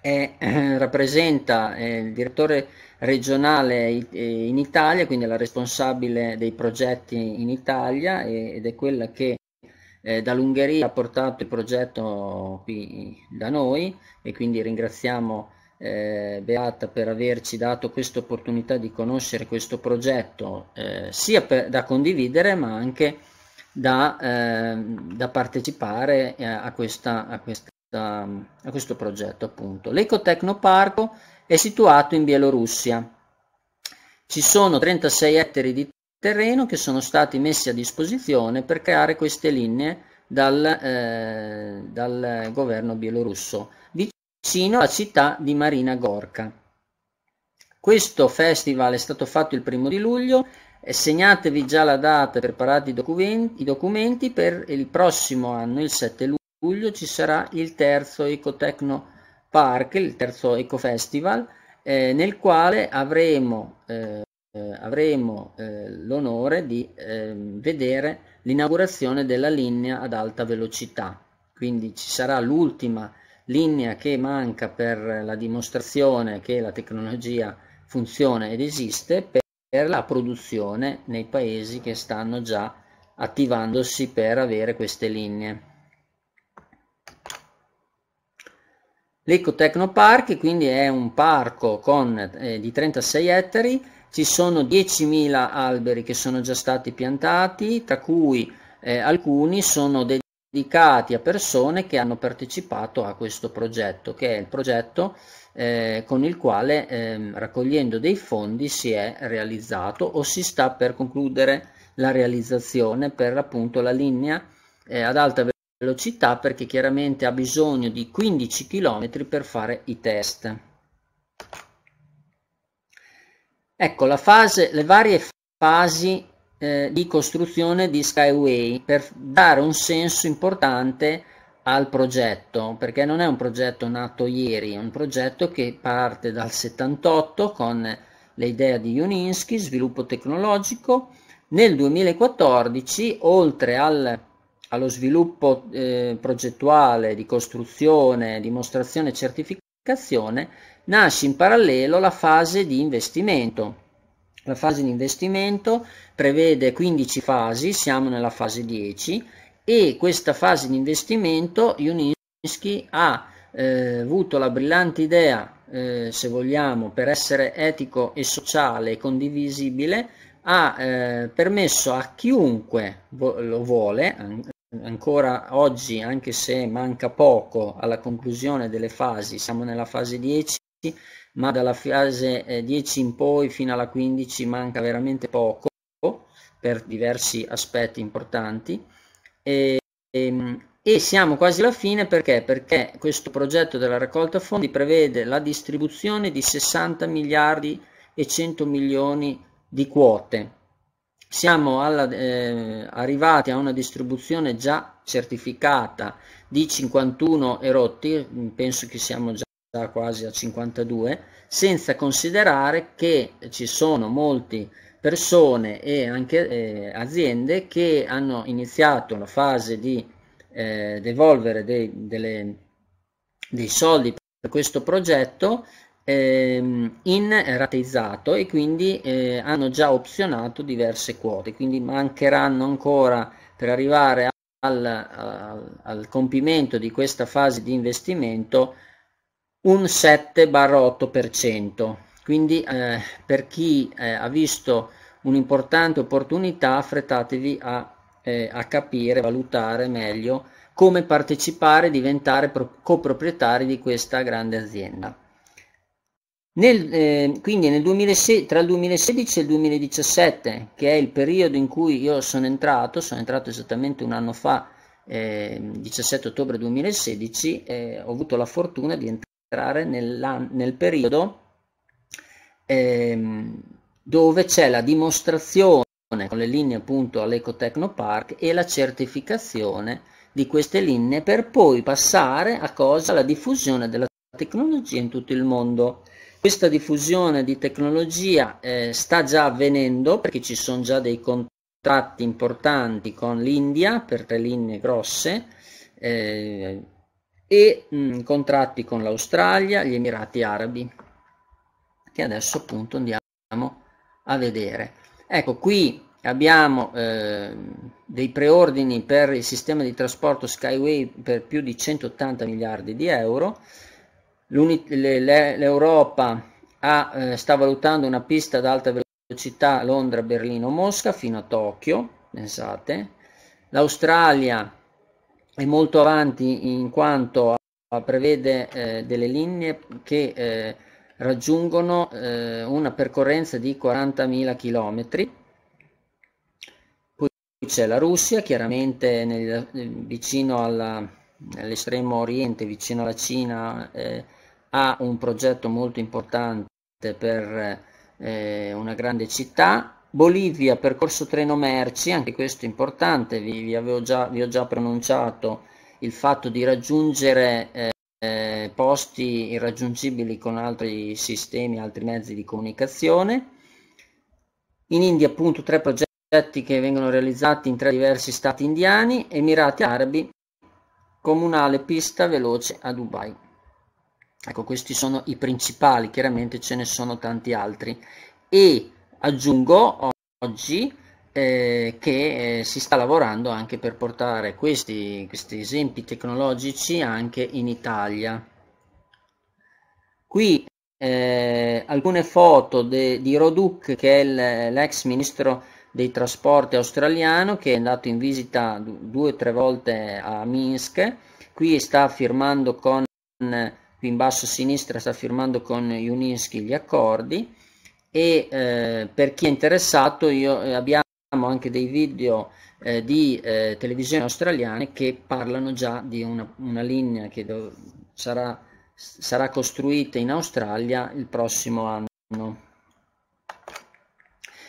è, eh, rappresenta eh, il direttore regionale eh, in Italia, quindi la responsabile dei progetti in Italia ed è quella che eh, dall'Ungheria ha portato il progetto qui da noi e quindi ringraziamo eh, Beata per averci dato questa opportunità di conoscere questo progetto eh, sia per, da condividere ma anche da, eh, da partecipare eh, a, questa, a, questa, a, questo progetto. Appunto. L'Ecotecnoparco è situato in Bielorussia. Ci sono 36 ettari di terreno che sono stati messi a disposizione per creare queste linee dal, eh, dal governo bielorusso, vicino alla città di Marina Gorka. Questo festival è stato fatto il primo di luglio segnatevi già la data, preparate i documenti, i documenti per il prossimo anno, il 7 luglio, ci sarà il terzo Ecotecno Park, il terzo Ecofestival, eh, nel quale avremo, eh, avremo eh, l'onore di ehm, vedere l'inaugurazione della linea ad alta velocità. Quindi ci sarà l'ultima linea che manca per la dimostrazione che la tecnologia funziona ed esiste per la produzione nei paesi che stanno già attivandosi per avere queste linee. L'Eco Tecnopark quindi è un parco con, eh, di 36 ettari, ci sono 10.000 alberi che sono già stati piantati, tra cui eh, alcuni sono dedicati a persone che hanno partecipato a questo progetto, che è il progetto eh, con il quale eh, raccogliendo dei fondi si è realizzato o si sta per concludere la realizzazione per appunto la linea eh, ad alta velocità perché chiaramente ha bisogno di 15 km per fare i test. Ecco fase, le varie fasi eh, di costruzione di Skyway per dare un senso importante al progetto, perché non è un progetto nato ieri, è un progetto che parte dal 78 con l'idea di Juninsky, sviluppo tecnologico. Nel 2014, oltre al, allo sviluppo eh, progettuale di costruzione, dimostrazione e certificazione, nasce in parallelo la fase di investimento. La fase di investimento prevede 15 fasi, siamo nella fase 10 e questa fase di investimento Juninsky ha eh, avuto la brillante idea, eh, se vogliamo, per essere etico e sociale e condivisibile, ha eh, permesso a chiunque vo- lo vuole, an- ancora oggi, anche se manca poco alla conclusione delle fasi, siamo nella fase 10, ma dalla fase 10 eh, in poi fino alla 15 manca veramente poco per diversi aspetti importanti e, ehm, e, e siamo quasi alla fine perché? perché questo progetto della raccolta fondi prevede la distribuzione di 60 miliardi e 100 milioni di quote. Siamo alla, eh, arrivati a una distribuzione già certificata di 51 erotti, mm, penso che siamo già quasi a 52, senza considerare che ci sono molti persone e anche eh, aziende che hanno iniziato la fase di eh, devolvere dei, delle, dei, soldi per questo progetto ehm, in rateizzato e quindi eh, hanno già opzionato diverse quote, quindi mancheranno ancora per arrivare al, al, al compimento di questa fase di investimento un 7-8% quindi eh, per chi eh, ha visto un'importante opportunità, affrettatevi a, eh, a capire, valutare meglio come partecipare e diventare pro- coproprietari di questa grande azienda. Nel, eh, quindi nel 2006, tra il 2016 e il 2017, che è il periodo in cui io sono entrato, sono entrato esattamente un anno fa, eh, 17 ottobre 2016, eh, ho avuto la fortuna di entrare nel periodo ehm, dove c'è la dimostrazione con le linee appunto all'Ecotecnopark e la certificazione di queste linee per poi passare a cosa? Alla diffusione della tecnologia in tutto il mondo. Questa diffusione di tecnologia eh, sta già avvenendo perché ci sono già dei contratti importanti con l'India per tre linee grosse eh, e mh, mm, contratti con l'Australia, gli Emirati Arabi che adesso appunto andiamo a vedere. Ecco, qui abbiamo eh, dei preordini per il sistema di trasporto Skyway per più di 180 miliardi di euro. L'Europa eh, sta valutando una pista ad alta velocità Londra, Berlino, Mosca fino a Tokyo, pensate. L'Australia è molto avanti in quanto a, a prevede eh, delle linee che eh, raggiungono eh, una percorrenza di 40.000 km. Poi c'è la Russia, chiaramente nel, vicino all'estremo oriente, vicino alla Cina, eh, ha un progetto molto importante per eh, una grande città. Bolivia, percorso treno merci, anche questo è importante, vi, vi, già, vi ho già pronunciato il fatto di raggiungere eh, eh, posti irraggiungibili con altri sistemi, altri mezzi di comunicazione. In India appunto tre progetti che vengono realizzati in tre diversi stati indiani, Emirati Arabi, comunale pista veloce a Dubai. Ecco, questi sono i principali, chiaramente ce ne sono tanti altri. E aggiungo oggi eh, che eh, si sta lavorando anche per portare questi, questi esempi tecnologici anche in Italia. Qui eh, alcune foto de, di Roduc, che è l'ex ministro dei trasporti australiano che è andato in visita due o tre volte a Minsk, qui sta firmando con, qui in basso a sinistra sta firmando con Juninsky gli accordi e eh, per chi è interessato io, eh, abbiamo anche dei video eh, di eh, televisioni australiane che parlano già di una, una linea che do, sarà, sarà costruita in Australia il prossimo anno.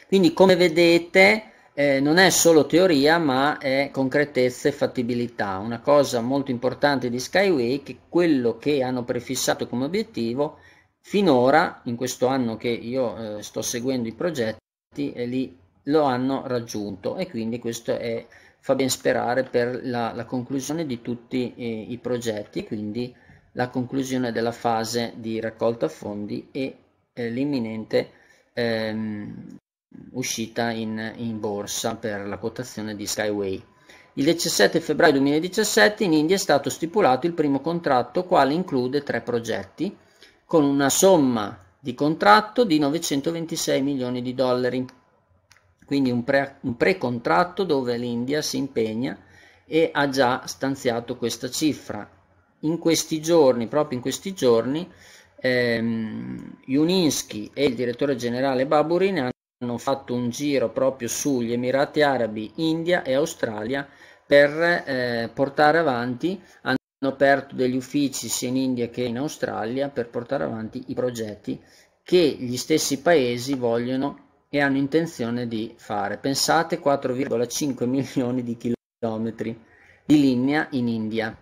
Quindi come vedete eh, non è solo teoria ma è concretezza e fattibilità. Una cosa molto importante di Skyway è che quello che hanno prefissato come obiettivo finora, in questo anno che io eh, sto seguendo i progetti, e li lo hanno raggiunto e quindi questo è, fa ben sperare per la, la conclusione di tutti eh, i progetti, quindi la conclusione della fase di raccolta fondi e eh, l'imminente ehm, uscita in, in, borsa per la quotazione di Skyway. Il 17 febbraio 2017 in India è stato stipulato il primo contratto quale include tre progetti con una somma di contratto di 926 milioni di dollari quindi un, pre, un precontratto dove l'India si impegna e ha già stanziato questa cifra. In questi giorni, proprio in questi giorni, ehm, Juninsky e il direttore generale Baburin hanno fatto un giro proprio sugli Emirati Arabi, India e Australia per eh, portare avanti, hanno aperto degli uffici sia in India che in Australia per portare avanti i progetti che gli stessi paesi vogliono e hanno intenzione di fare, pensate, 4,5 milioni di chilometri di linea in India.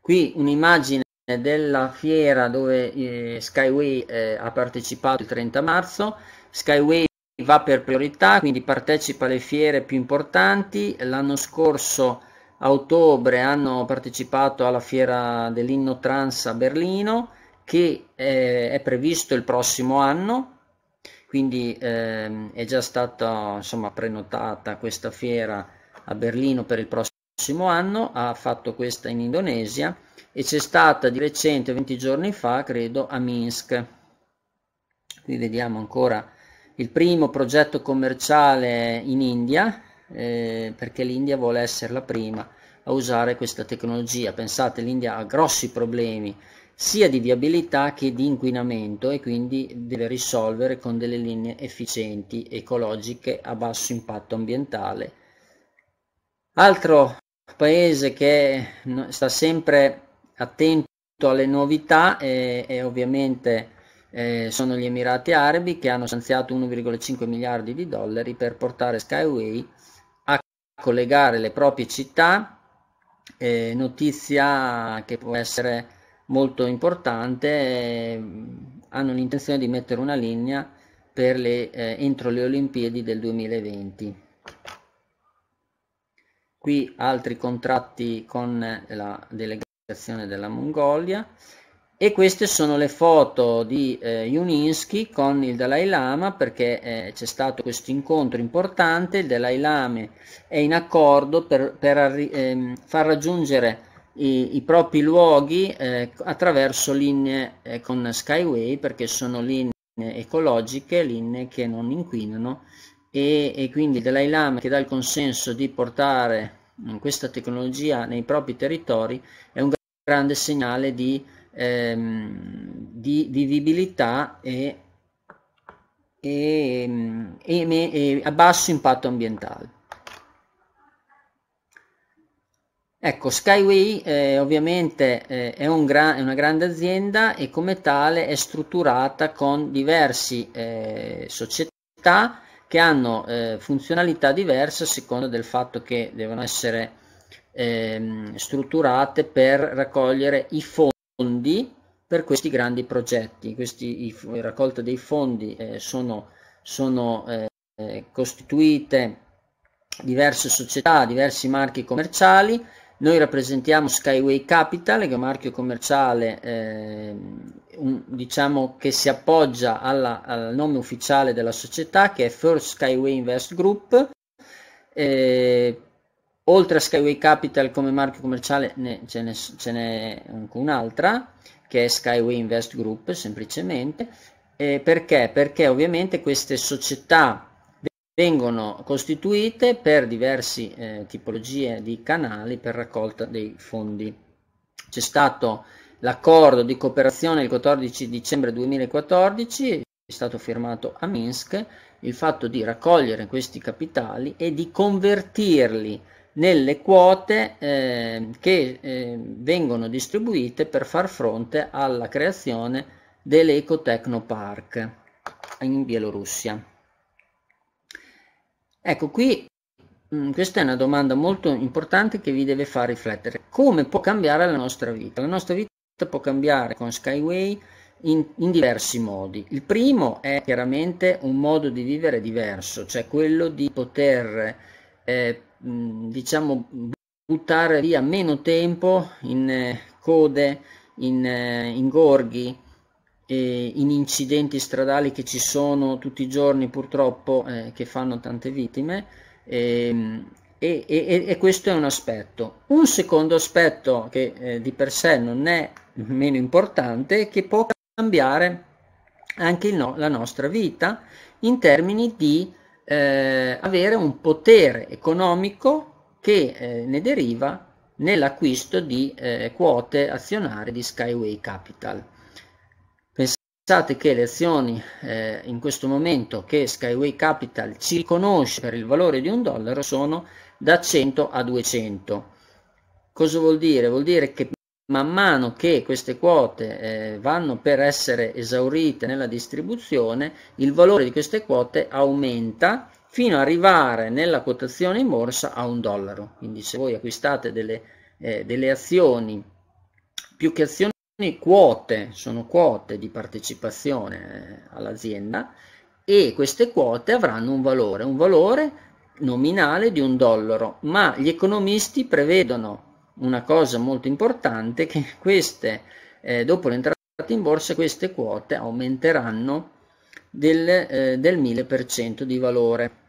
Qui un'immagine della fiera dove eh, Skyway eh, ha partecipato il 30 marzo. Skyway va per priorità, quindi partecipa alle fiere più importanti. L'anno scorso a ottobre hanno partecipato alla fiera dell'Inno Trans a Berlino che eh, è previsto il prossimo anno, quindi ehm, è già stata insomma, prenotata questa fiera a Berlino per il prossimo anno, ha fatto questa in Indonesia e c'è stata di recente, 20 giorni fa, credo, a Minsk. Qui vediamo ancora il primo progetto commerciale in India, eh, perché l'India vuole essere la prima a usare questa tecnologia. Pensate, l'India ha grossi problemi sia di viabilità che di inquinamento e quindi deve risolvere con delle linee efficienti, ecologiche, a basso impatto ambientale. Altro paese che sta sempre attento alle novità e, e ovviamente eh, sono gli Emirati Arabi che hanno stanziato 1,5 miliardi di dollari per portare Skyway a collegare le proprie città, eh, notizia che può essere molto importante, eh, hanno l'intenzione di mettere una linea per le, eh, entro le Olimpiadi del 2020. Qui altri contratti con la delegazione della Mongolia e queste sono le foto di eh, Yuninsky con il Dalai Lama perché eh, c'è stato questo incontro importante, il Dalai Lama è in accordo per, per ehm, far raggiungere i, i propri luoghi eh, attraverso linee eh, con Skyway perché sono linee ecologiche, linee che non inquinano e, e quindi Dalai Lama che dà il consenso di portare mm, questa tecnologia nei propri territori è un grande segnale di, ehm, di vivibilità e, e, mm, e, e a basso impatto ambientale. Ecco, Skyway eh, ovviamente eh, è, un gra- è, una grande azienda e come tale è strutturata con diverse eh, società che hanno eh, funzionalità diverse a seconda del fatto che devono essere ehm, strutturate per raccogliere i fondi per questi grandi progetti. Questi, i, la raccolta dei fondi eh, sono, sono eh, costituite diverse società, diversi marchi commerciali noi rappresentiamo Skyway Capital, che è un marchio commerciale eh, un, diciamo che si appoggia alla, al nome ufficiale della società, che è First Skyway Invest Group. Eh, oltre a Skyway Capital come marchio commerciale ne, ce, ne, ce n'è anche un'altra, che è Skyway Invest Group, semplicemente. Eh, perché? Perché ovviamente queste società vengono costituite per diverse eh, tipologie di canali per raccolta dei fondi. C'è stato l'accordo di cooperazione il 14 dicembre 2014, è stato firmato a Minsk, il fatto di raccogliere questi capitali e di convertirli nelle quote eh, che eh, vengono distribuite per far fronte alla creazione dell'Ecotechnopark in Bielorussia. Ecco, qui mm, questa è una domanda molto importante che vi deve far riflettere. Come può cambiare la nostra vita? La nostra vita può cambiare con Skyway in, in, diversi modi. Il primo è chiaramente un modo di vivere diverso, cioè quello di poter, eh, mm, diciamo, buttare via meno tempo in eh, code, in, eh, in gorghi, e in incidenti stradali che ci sono tutti i giorni purtroppo eh, che fanno tante vittime ehm, e, e, e, e, questo è un aspetto. Un secondo aspetto che eh, di per sé non è meno importante che può cambiare anche no, la nostra vita in termini di eh, avere un potere economico che eh, ne deriva nell'acquisto di eh, quote azionarie di Skyway Capital. Pensate che le azioni eh, in questo momento che Skyway Capital ci riconosce per il valore di un dollaro sono da 100 a 200. Cosa vuol dire? Vuol dire che man mano che queste quote eh, vanno per essere esaurite nella distribuzione, il valore di queste quote aumenta fino ad arrivare nella quotazione in borsa a un dollaro. Quindi se voi acquistate delle, eh, delle azioni più che azioni quote, sono quote di partecipazione eh, all'azienda e queste quote avranno un valore, un valore nominale di un dollaro, ma gli economisti prevedono una cosa molto importante che queste, eh, dopo l'entrata in borsa, queste quote aumenteranno del, eh, del 1000% di valore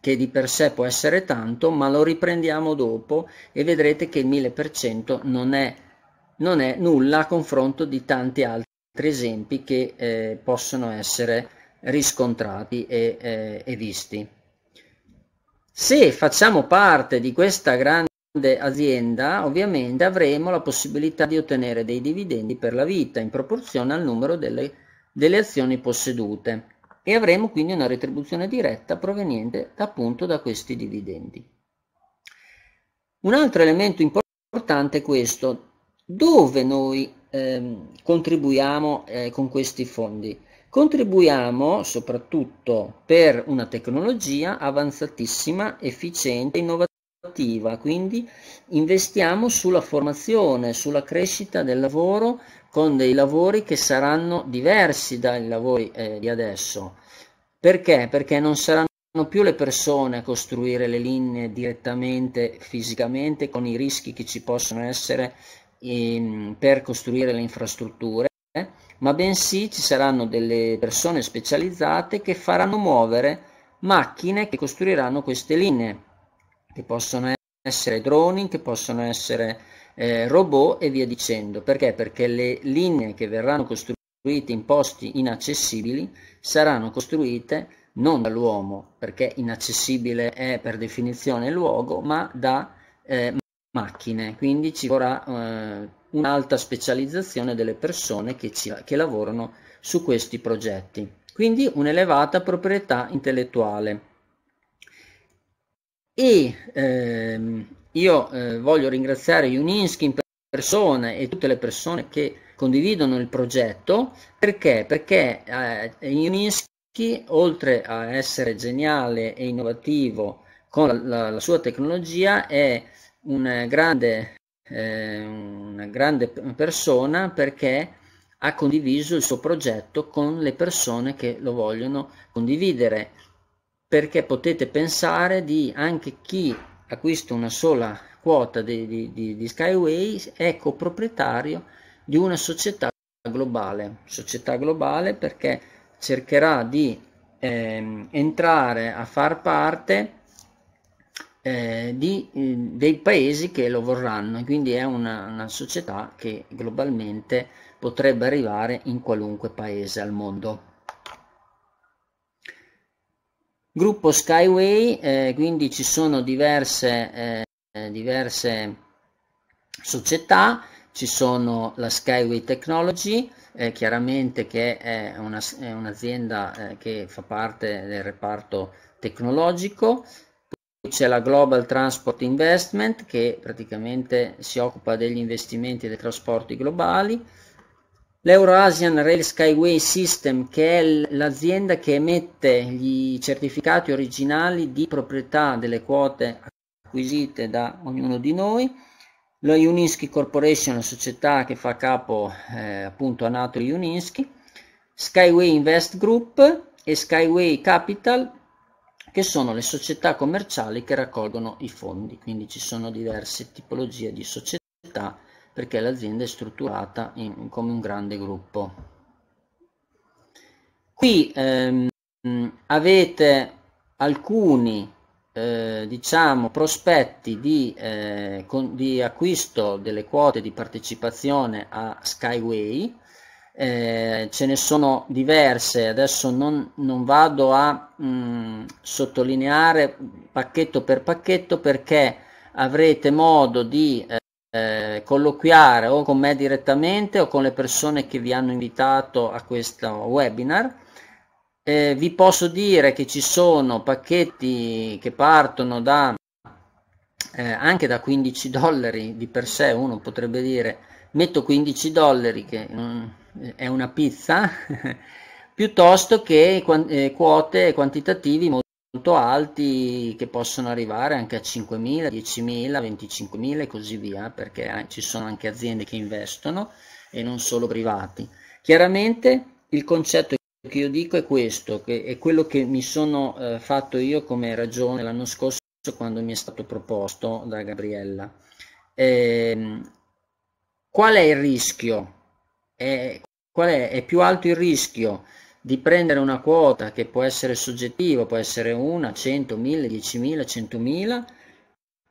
che di per sé può essere tanto, ma lo riprendiamo dopo e vedrete che il 1000% non è non è nulla a confronto di tanti altri esempi che eh, possono essere riscontrati e, eh, e visti. Se facciamo parte di questa grande azienda, ovviamente avremo la possibilità di ottenere dei dividendi per la vita in proporzione al numero delle, delle azioni possedute e avremo quindi una retribuzione diretta proveniente appunto da questi dividendi. Un altro elemento importante è questo, dove noi ehm, contribuiamo eh, con questi fondi? Contribuiamo soprattutto per una tecnologia avanzatissima, efficiente, innovativa, quindi investiamo sulla formazione, sulla crescita del lavoro con dei lavori che saranno diversi dai lavori eh, di adesso. Perché? Perché non saranno più le persone a costruire le linee direttamente, fisicamente, con i rischi che ci possono essere ehm, per costruire le infrastrutture, ma bensì ci saranno delle persone specializzate che faranno muovere macchine che costruiranno queste linee, che possono essere droni, che possono essere eh, robot e via dicendo. Perché? Perché le linee che verranno costruite in posti inaccessibili saranno costruite non dall'uomo, perché inaccessibile è per definizione il luogo, ma da eh, macchine, quindi ci vorrà eh, un'alta specializzazione delle persone che, ci, che lavorano su questi progetti, quindi un'elevata proprietà intellettuale. E ehm, io eh, voglio ringraziare Uninsky in persona e tutte le persone che condividono il progetto perché? Perché eh, Uninsky, oltre a essere geniale e innovativo con la, la, la sua tecnologia, è un grande, eh, una grande persona perché ha condiviso il suo progetto con le persone che lo vogliono condividere, perché potete pensare di anche chi acquista una sola quota di, di, di, di Skyway è coproprietario di una società globale, società globale perché cercherà di ehm, entrare a far parte eh, di, eh, dei paesi che lo vorranno, quindi è una, una, società che globalmente potrebbe arrivare in qualunque paese al mondo. Gruppo Skyway, eh, quindi ci sono diverse, eh, diverse società, ci sono la Skyway Technology, eh, chiaramente che è, una, è un'azienda eh, che fa parte del reparto tecnologico, c'è la Global Transport Investment che praticamente si occupa degli investimenti dei trasporti globali, l'Eurasian Rail Skyway System che è l'azienda che emette gli certificati originali di proprietà delle quote acquisite da ognuno di noi, la Uninsky Corporation, la società che fa capo eh, appunto a Nato Uninsky, Skyway Invest Group e Skyway Capital che sono le società commerciali che raccolgono i fondi, quindi ci sono diverse tipologie di società perché l'azienda è strutturata in, come un grande gruppo. Qui ehm, avete alcuni eh, diciamo, prospetti di, eh, con, di, acquisto delle quote di partecipazione a Skyway eh, ce ne sono diverse, adesso non, non vado a mh, mm, sottolineare pacchetto per pacchetto perché avrete modo di eh, eh, colloquiare o con me direttamente o con le persone che vi hanno invitato a questo webinar. Eh, vi posso dire che ci sono pacchetti che partono da eh, anche da 15 dollari di per sé, uno potrebbe dire metto 15 dollari che non, mm, è una pizza, (laughs) piuttosto che eh, quote quantitativi molto alti che possono arrivare anche a 5.000, 10.000, 25.000 e così via, perché eh, ci sono anche aziende che investono e non solo privati. Chiaramente il concetto che io dico è questo, che è quello che mi sono eh, fatto io come ragione l'anno scorso quando mi è stato proposto da Gabriella. Eh, qual è il rischio è, qual è? È più alto il rischio di prendere una quota che può essere soggettiva, può essere una, 100, 1000, 10.000, 100.000,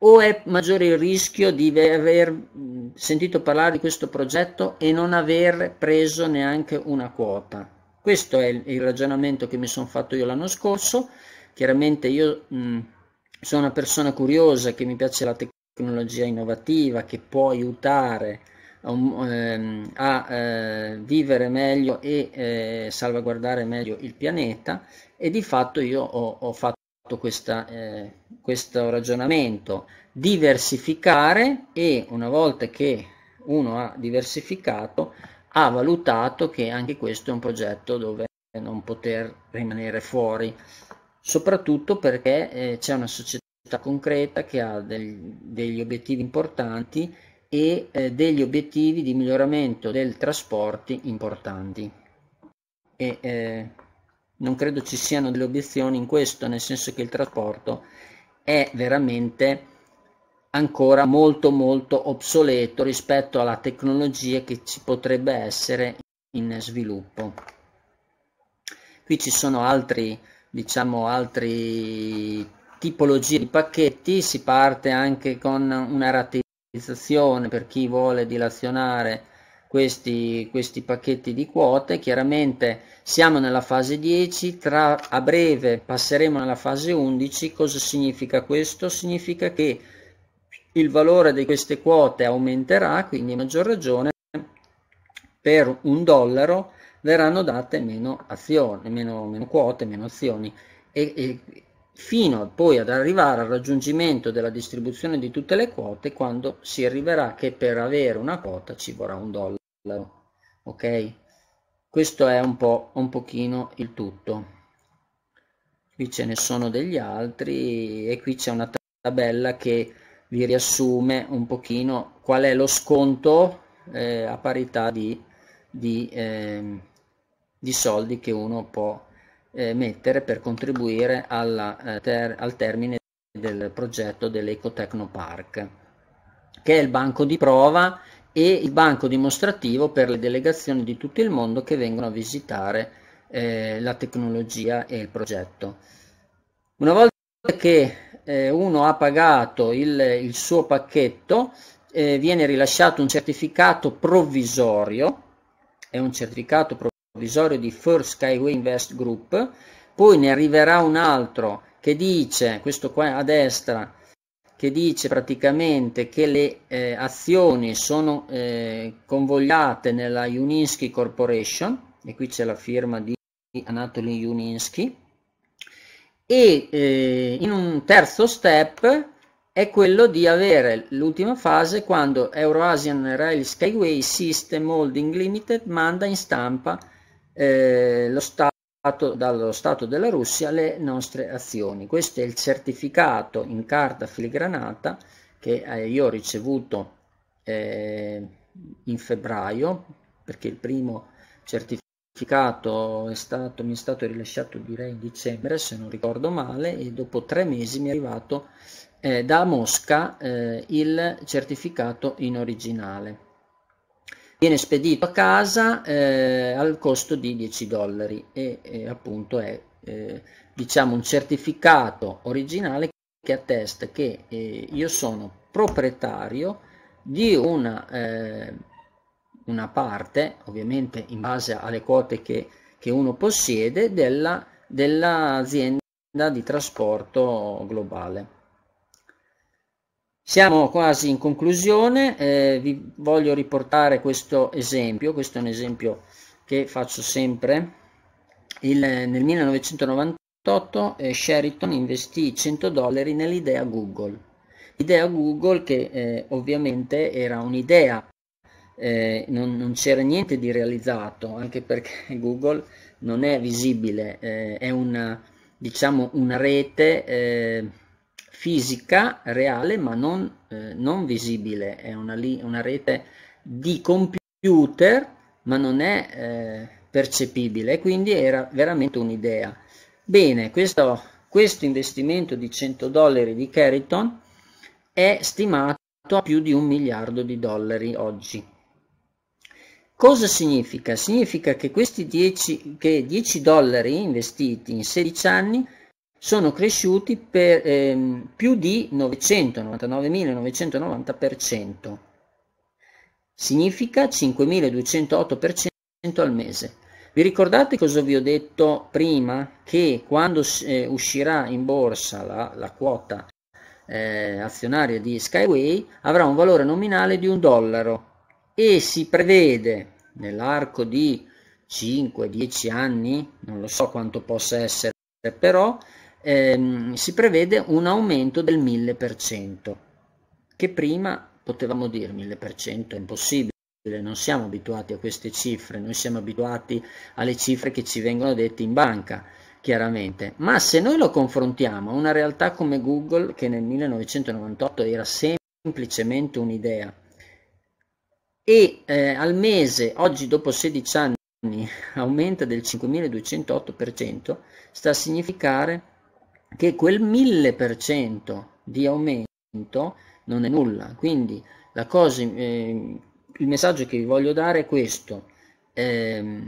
o è maggiore il rischio di aver mm, sentito parlare di questo progetto e non aver preso neanche una quota? Questo è il ragionamento che mi sono fatto io l'anno scorso. Chiaramente io mh, mm, sono una persona curiosa che mi piace la tecnologia innovativa, che può aiutare a, ehm, a eh, vivere meglio e eh, salvaguardare meglio il pianeta e di fatto io ho, ho fatto questa, eh, questo ragionamento, diversificare e una volta che uno ha diversificato ha valutato che anche questo è un progetto dove non poter rimanere fuori, soprattutto perché eh, c'è una società concreta che ha del, degli obiettivi importanti e eh, degli obiettivi di miglioramento del trasporti importanti. E, eh, non credo ci siano delle obiezioni in questo, nel senso che il trasporto è veramente ancora molto molto obsoleto rispetto alla tecnologia che ci potrebbe essere in sviluppo. Qui ci sono altri, diciamo, altri tipologie di pacchetti, si parte anche con una rate valorizzazione per chi vuole dilazionare questi, questi pacchetti di quote. Chiaramente siamo nella fase 10, tra, a breve passeremo nella fase 11. Cosa significa questo? Significa che il valore di queste quote aumenterà, quindi a maggior ragione per un dollaro verranno date meno azioni, meno, meno quote, meno azioni e, e fino poi ad arrivare al raggiungimento della distribuzione di tutte le quote quando si arriverà che per avere una quota ci vorrà un dollaro ok questo è un po un pochino il tutto qui ce ne sono degli altri e qui c'è una tabella che vi riassume un pochino qual è lo sconto eh, a parità di, di, eh, di soldi che uno può eh, mettere per contribuire alla, eh, ter- al termine del progetto dell'Ecotecnopark, che è il banco di prova e il banco dimostrativo per le delegazioni di tutto il mondo che vengono a visitare eh, la tecnologia e il progetto. Una volta che eh, uno ha pagato il, il suo pacchetto, eh, viene rilasciato un certificato provvisorio, è un certificato provvisorio provvisorio di First Skyway Invest Group, poi ne arriverà un altro che dice, questo qua a destra, che dice praticamente che le eh, azioni sono eh, convogliate nella Uninsky Corporation, e qui c'è la firma di Anatoly Uninsky, e eh, in un terzo step è quello di avere l'ultima fase quando Euroasian Rail Skyway System Holding Limited manda in stampa eh, lo Stato, dallo Stato della Russia le nostre azioni. Questo è il certificato in carta filigranata che eh, io ho ricevuto eh, in febbraio, perché il primo certificato è stato, mi è stato rilasciato direi in dicembre, se non ricordo male, e dopo tre mesi mi è arrivato eh, da Mosca eh, il certificato in originale. Viene spedito a casa eh, al costo di 10 dollari e, e appunto è eh, diciamo un certificato originale che attesta che eh, io sono proprietario di una, eh, una parte, ovviamente in base alle quote che, che uno possiede, della, dell'azienda di trasporto globale. Siamo quasi in conclusione, eh, vi voglio riportare questo esempio, questo è un esempio che faccio sempre. Il, nel 1998 eh, Sheraton investì 100 dollari nell'idea Google. L'idea Google che eh, ovviamente era un'idea, eh, non, non, c'era niente di realizzato, anche perché (laughs) Google non è visibile, eh, è una, diciamo, una rete eh, fisica, reale, ma non, eh, non visibile, è una, una, rete di computer, ma non è eh, percepibile, quindi era veramente un'idea. Bene, questo, questo investimento di 100 dollari di Keraton è stimato a più di un miliardo di dollari oggi. Cosa significa? Significa che questi 10 dollari investiti in 16 anni sono cresciuti per ehm, più di 999.990%, significa 5.208% al mese. Vi ricordate cosa vi ho detto prima? Che quando eh, uscirà in borsa la, la quota eh, azionaria di Skyway avrà un valore nominale di un dollaro e si prevede nell'arco di 5-10 anni, non lo so quanto possa essere, però ehm, si prevede un aumento del 1000%, che prima potevamo dire 1000% è impossibile non siamo abituati a queste cifre, noi siamo abituati alle cifre che ci vengono dette in banca, chiaramente, ma se noi lo confrontiamo a una realtà come Google, che nel 1998 era semplicemente un'idea, e eh, al mese, oggi dopo 16 anni, (laughs) aumenta del 5208%, sta a significare che quel 1000% di aumento non è nulla. Quindi la cosa, eh, il messaggio che vi voglio dare è questo. Eh,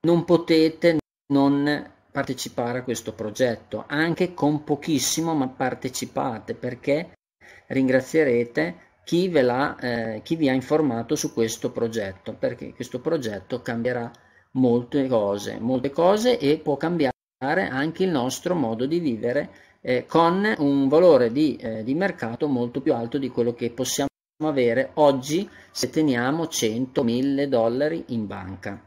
non potete non partecipare a questo progetto, anche con pochissimo, ma partecipate perché ringrazierete chi, ha, eh, chi vi ha informato su questo progetto, perché questo progetto cambierà molte cose, molte cose e può cambiare anche il nostro modo di vivere eh, con un valore di, eh, di, mercato molto più alto di quello che possiamo avere oggi se teniamo 100 1000 dollari in banca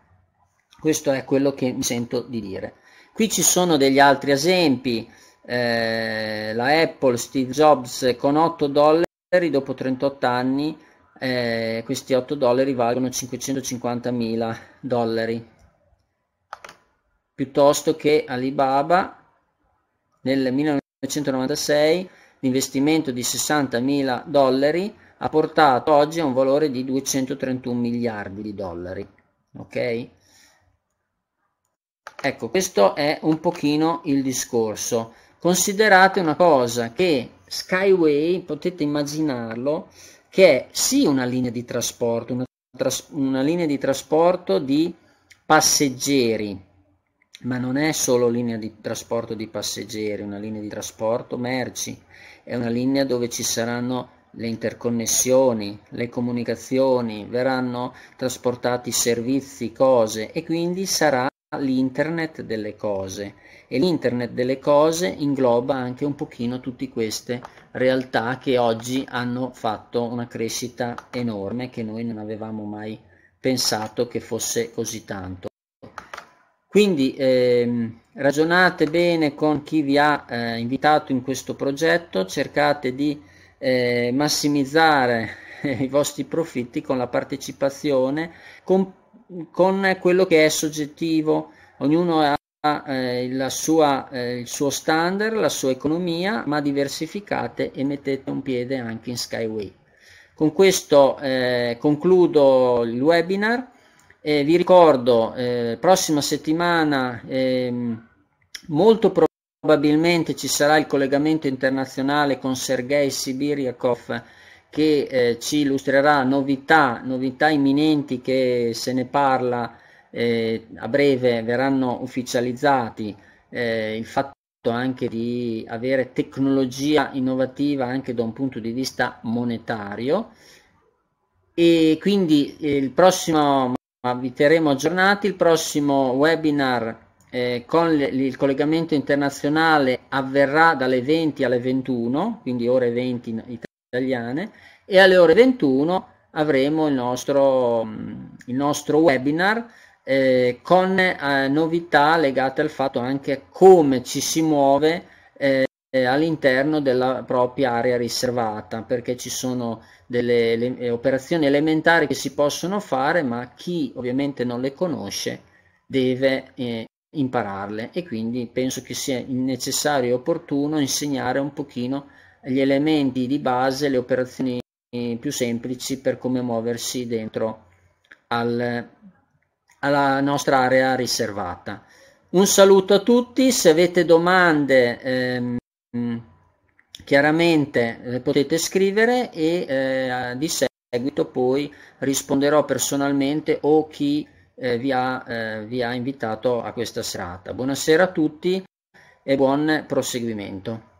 questo è quello che mi sento di dire qui ci sono degli altri esempi eh, la Apple Steve Jobs con 8 dollari dopo 38 anni eh, questi 8 dollari valgono 550 mila dollari piuttosto che Alibaba nel 1996 l'investimento di 60 mila dollari ha portato oggi a un valore di 231 miliardi di dollari. Ok? Ecco, questo è un pochino il discorso. Considerate una cosa che Skyway, potete immaginarlo, che è sì una linea di trasporto, una, tras- una linea di trasporto di passeggeri, ma non è solo linea di trasporto di passeggeri, una linea di trasporto merci, è una linea dove ci saranno le interconnessioni, le comunicazioni, verranno trasportati servizi, cose e quindi sarà l'internet delle cose e l'internet delle cose ingloba anche un pochino tutte queste realtà che oggi hanno fatto una crescita enorme che noi non avevamo mai pensato che fosse così tanto. Quindi ehm, ragionate bene con chi vi ha eh, invitato in questo progetto, cercate di eh, massimizzare (laughs) i vostri profitti con la partecipazione, con, con quello che è soggettivo, ognuno ha eh, sua, eh, il suo standard, la sua economia, ma diversificate e mettete un piede anche in Skyway. Con questo eh, concludo il webinar. Eh, vi ricordo, eh, prossima settimana ehm, molto probabilmente ci sarà il collegamento internazionale con Sergei Sibiriakov che eh, ci illustrerà novità, novità imminenti che se ne parla eh, a breve verranno ufficializzati. Eh, il fatto anche di avere tecnologia innovativa anche da un punto di vista monetario e quindi eh, il prossimo vi terremo aggiornati. Il prossimo webinar eh, con le, il collegamento internazionale avverrà dalle 20 alle 21, quindi ore 20 italiane, e alle ore 21 avremo il nostro, mm, il nostro webinar eh, con eh, novità legate al fatto anche come ci si muove eh, eh, all'interno della propria area riservata, perché ci sono delle le, eh, operazioni elementari che si possono fare, ma chi ovviamente non le conosce deve eh, impararle e quindi penso che sia necessario e opportuno insegnare un pochino gli elementi di base, le operazioni più semplici per come muoversi dentro al, alla nostra area riservata. Un saluto a tutti, se avete domande ehm, chiaramente eh, potete scrivere e eh, di seguito poi risponderò personalmente o chi eh, vi, ha, eh, vi ha invitato a questa serata. Buonasera a tutti e buon proseguimento.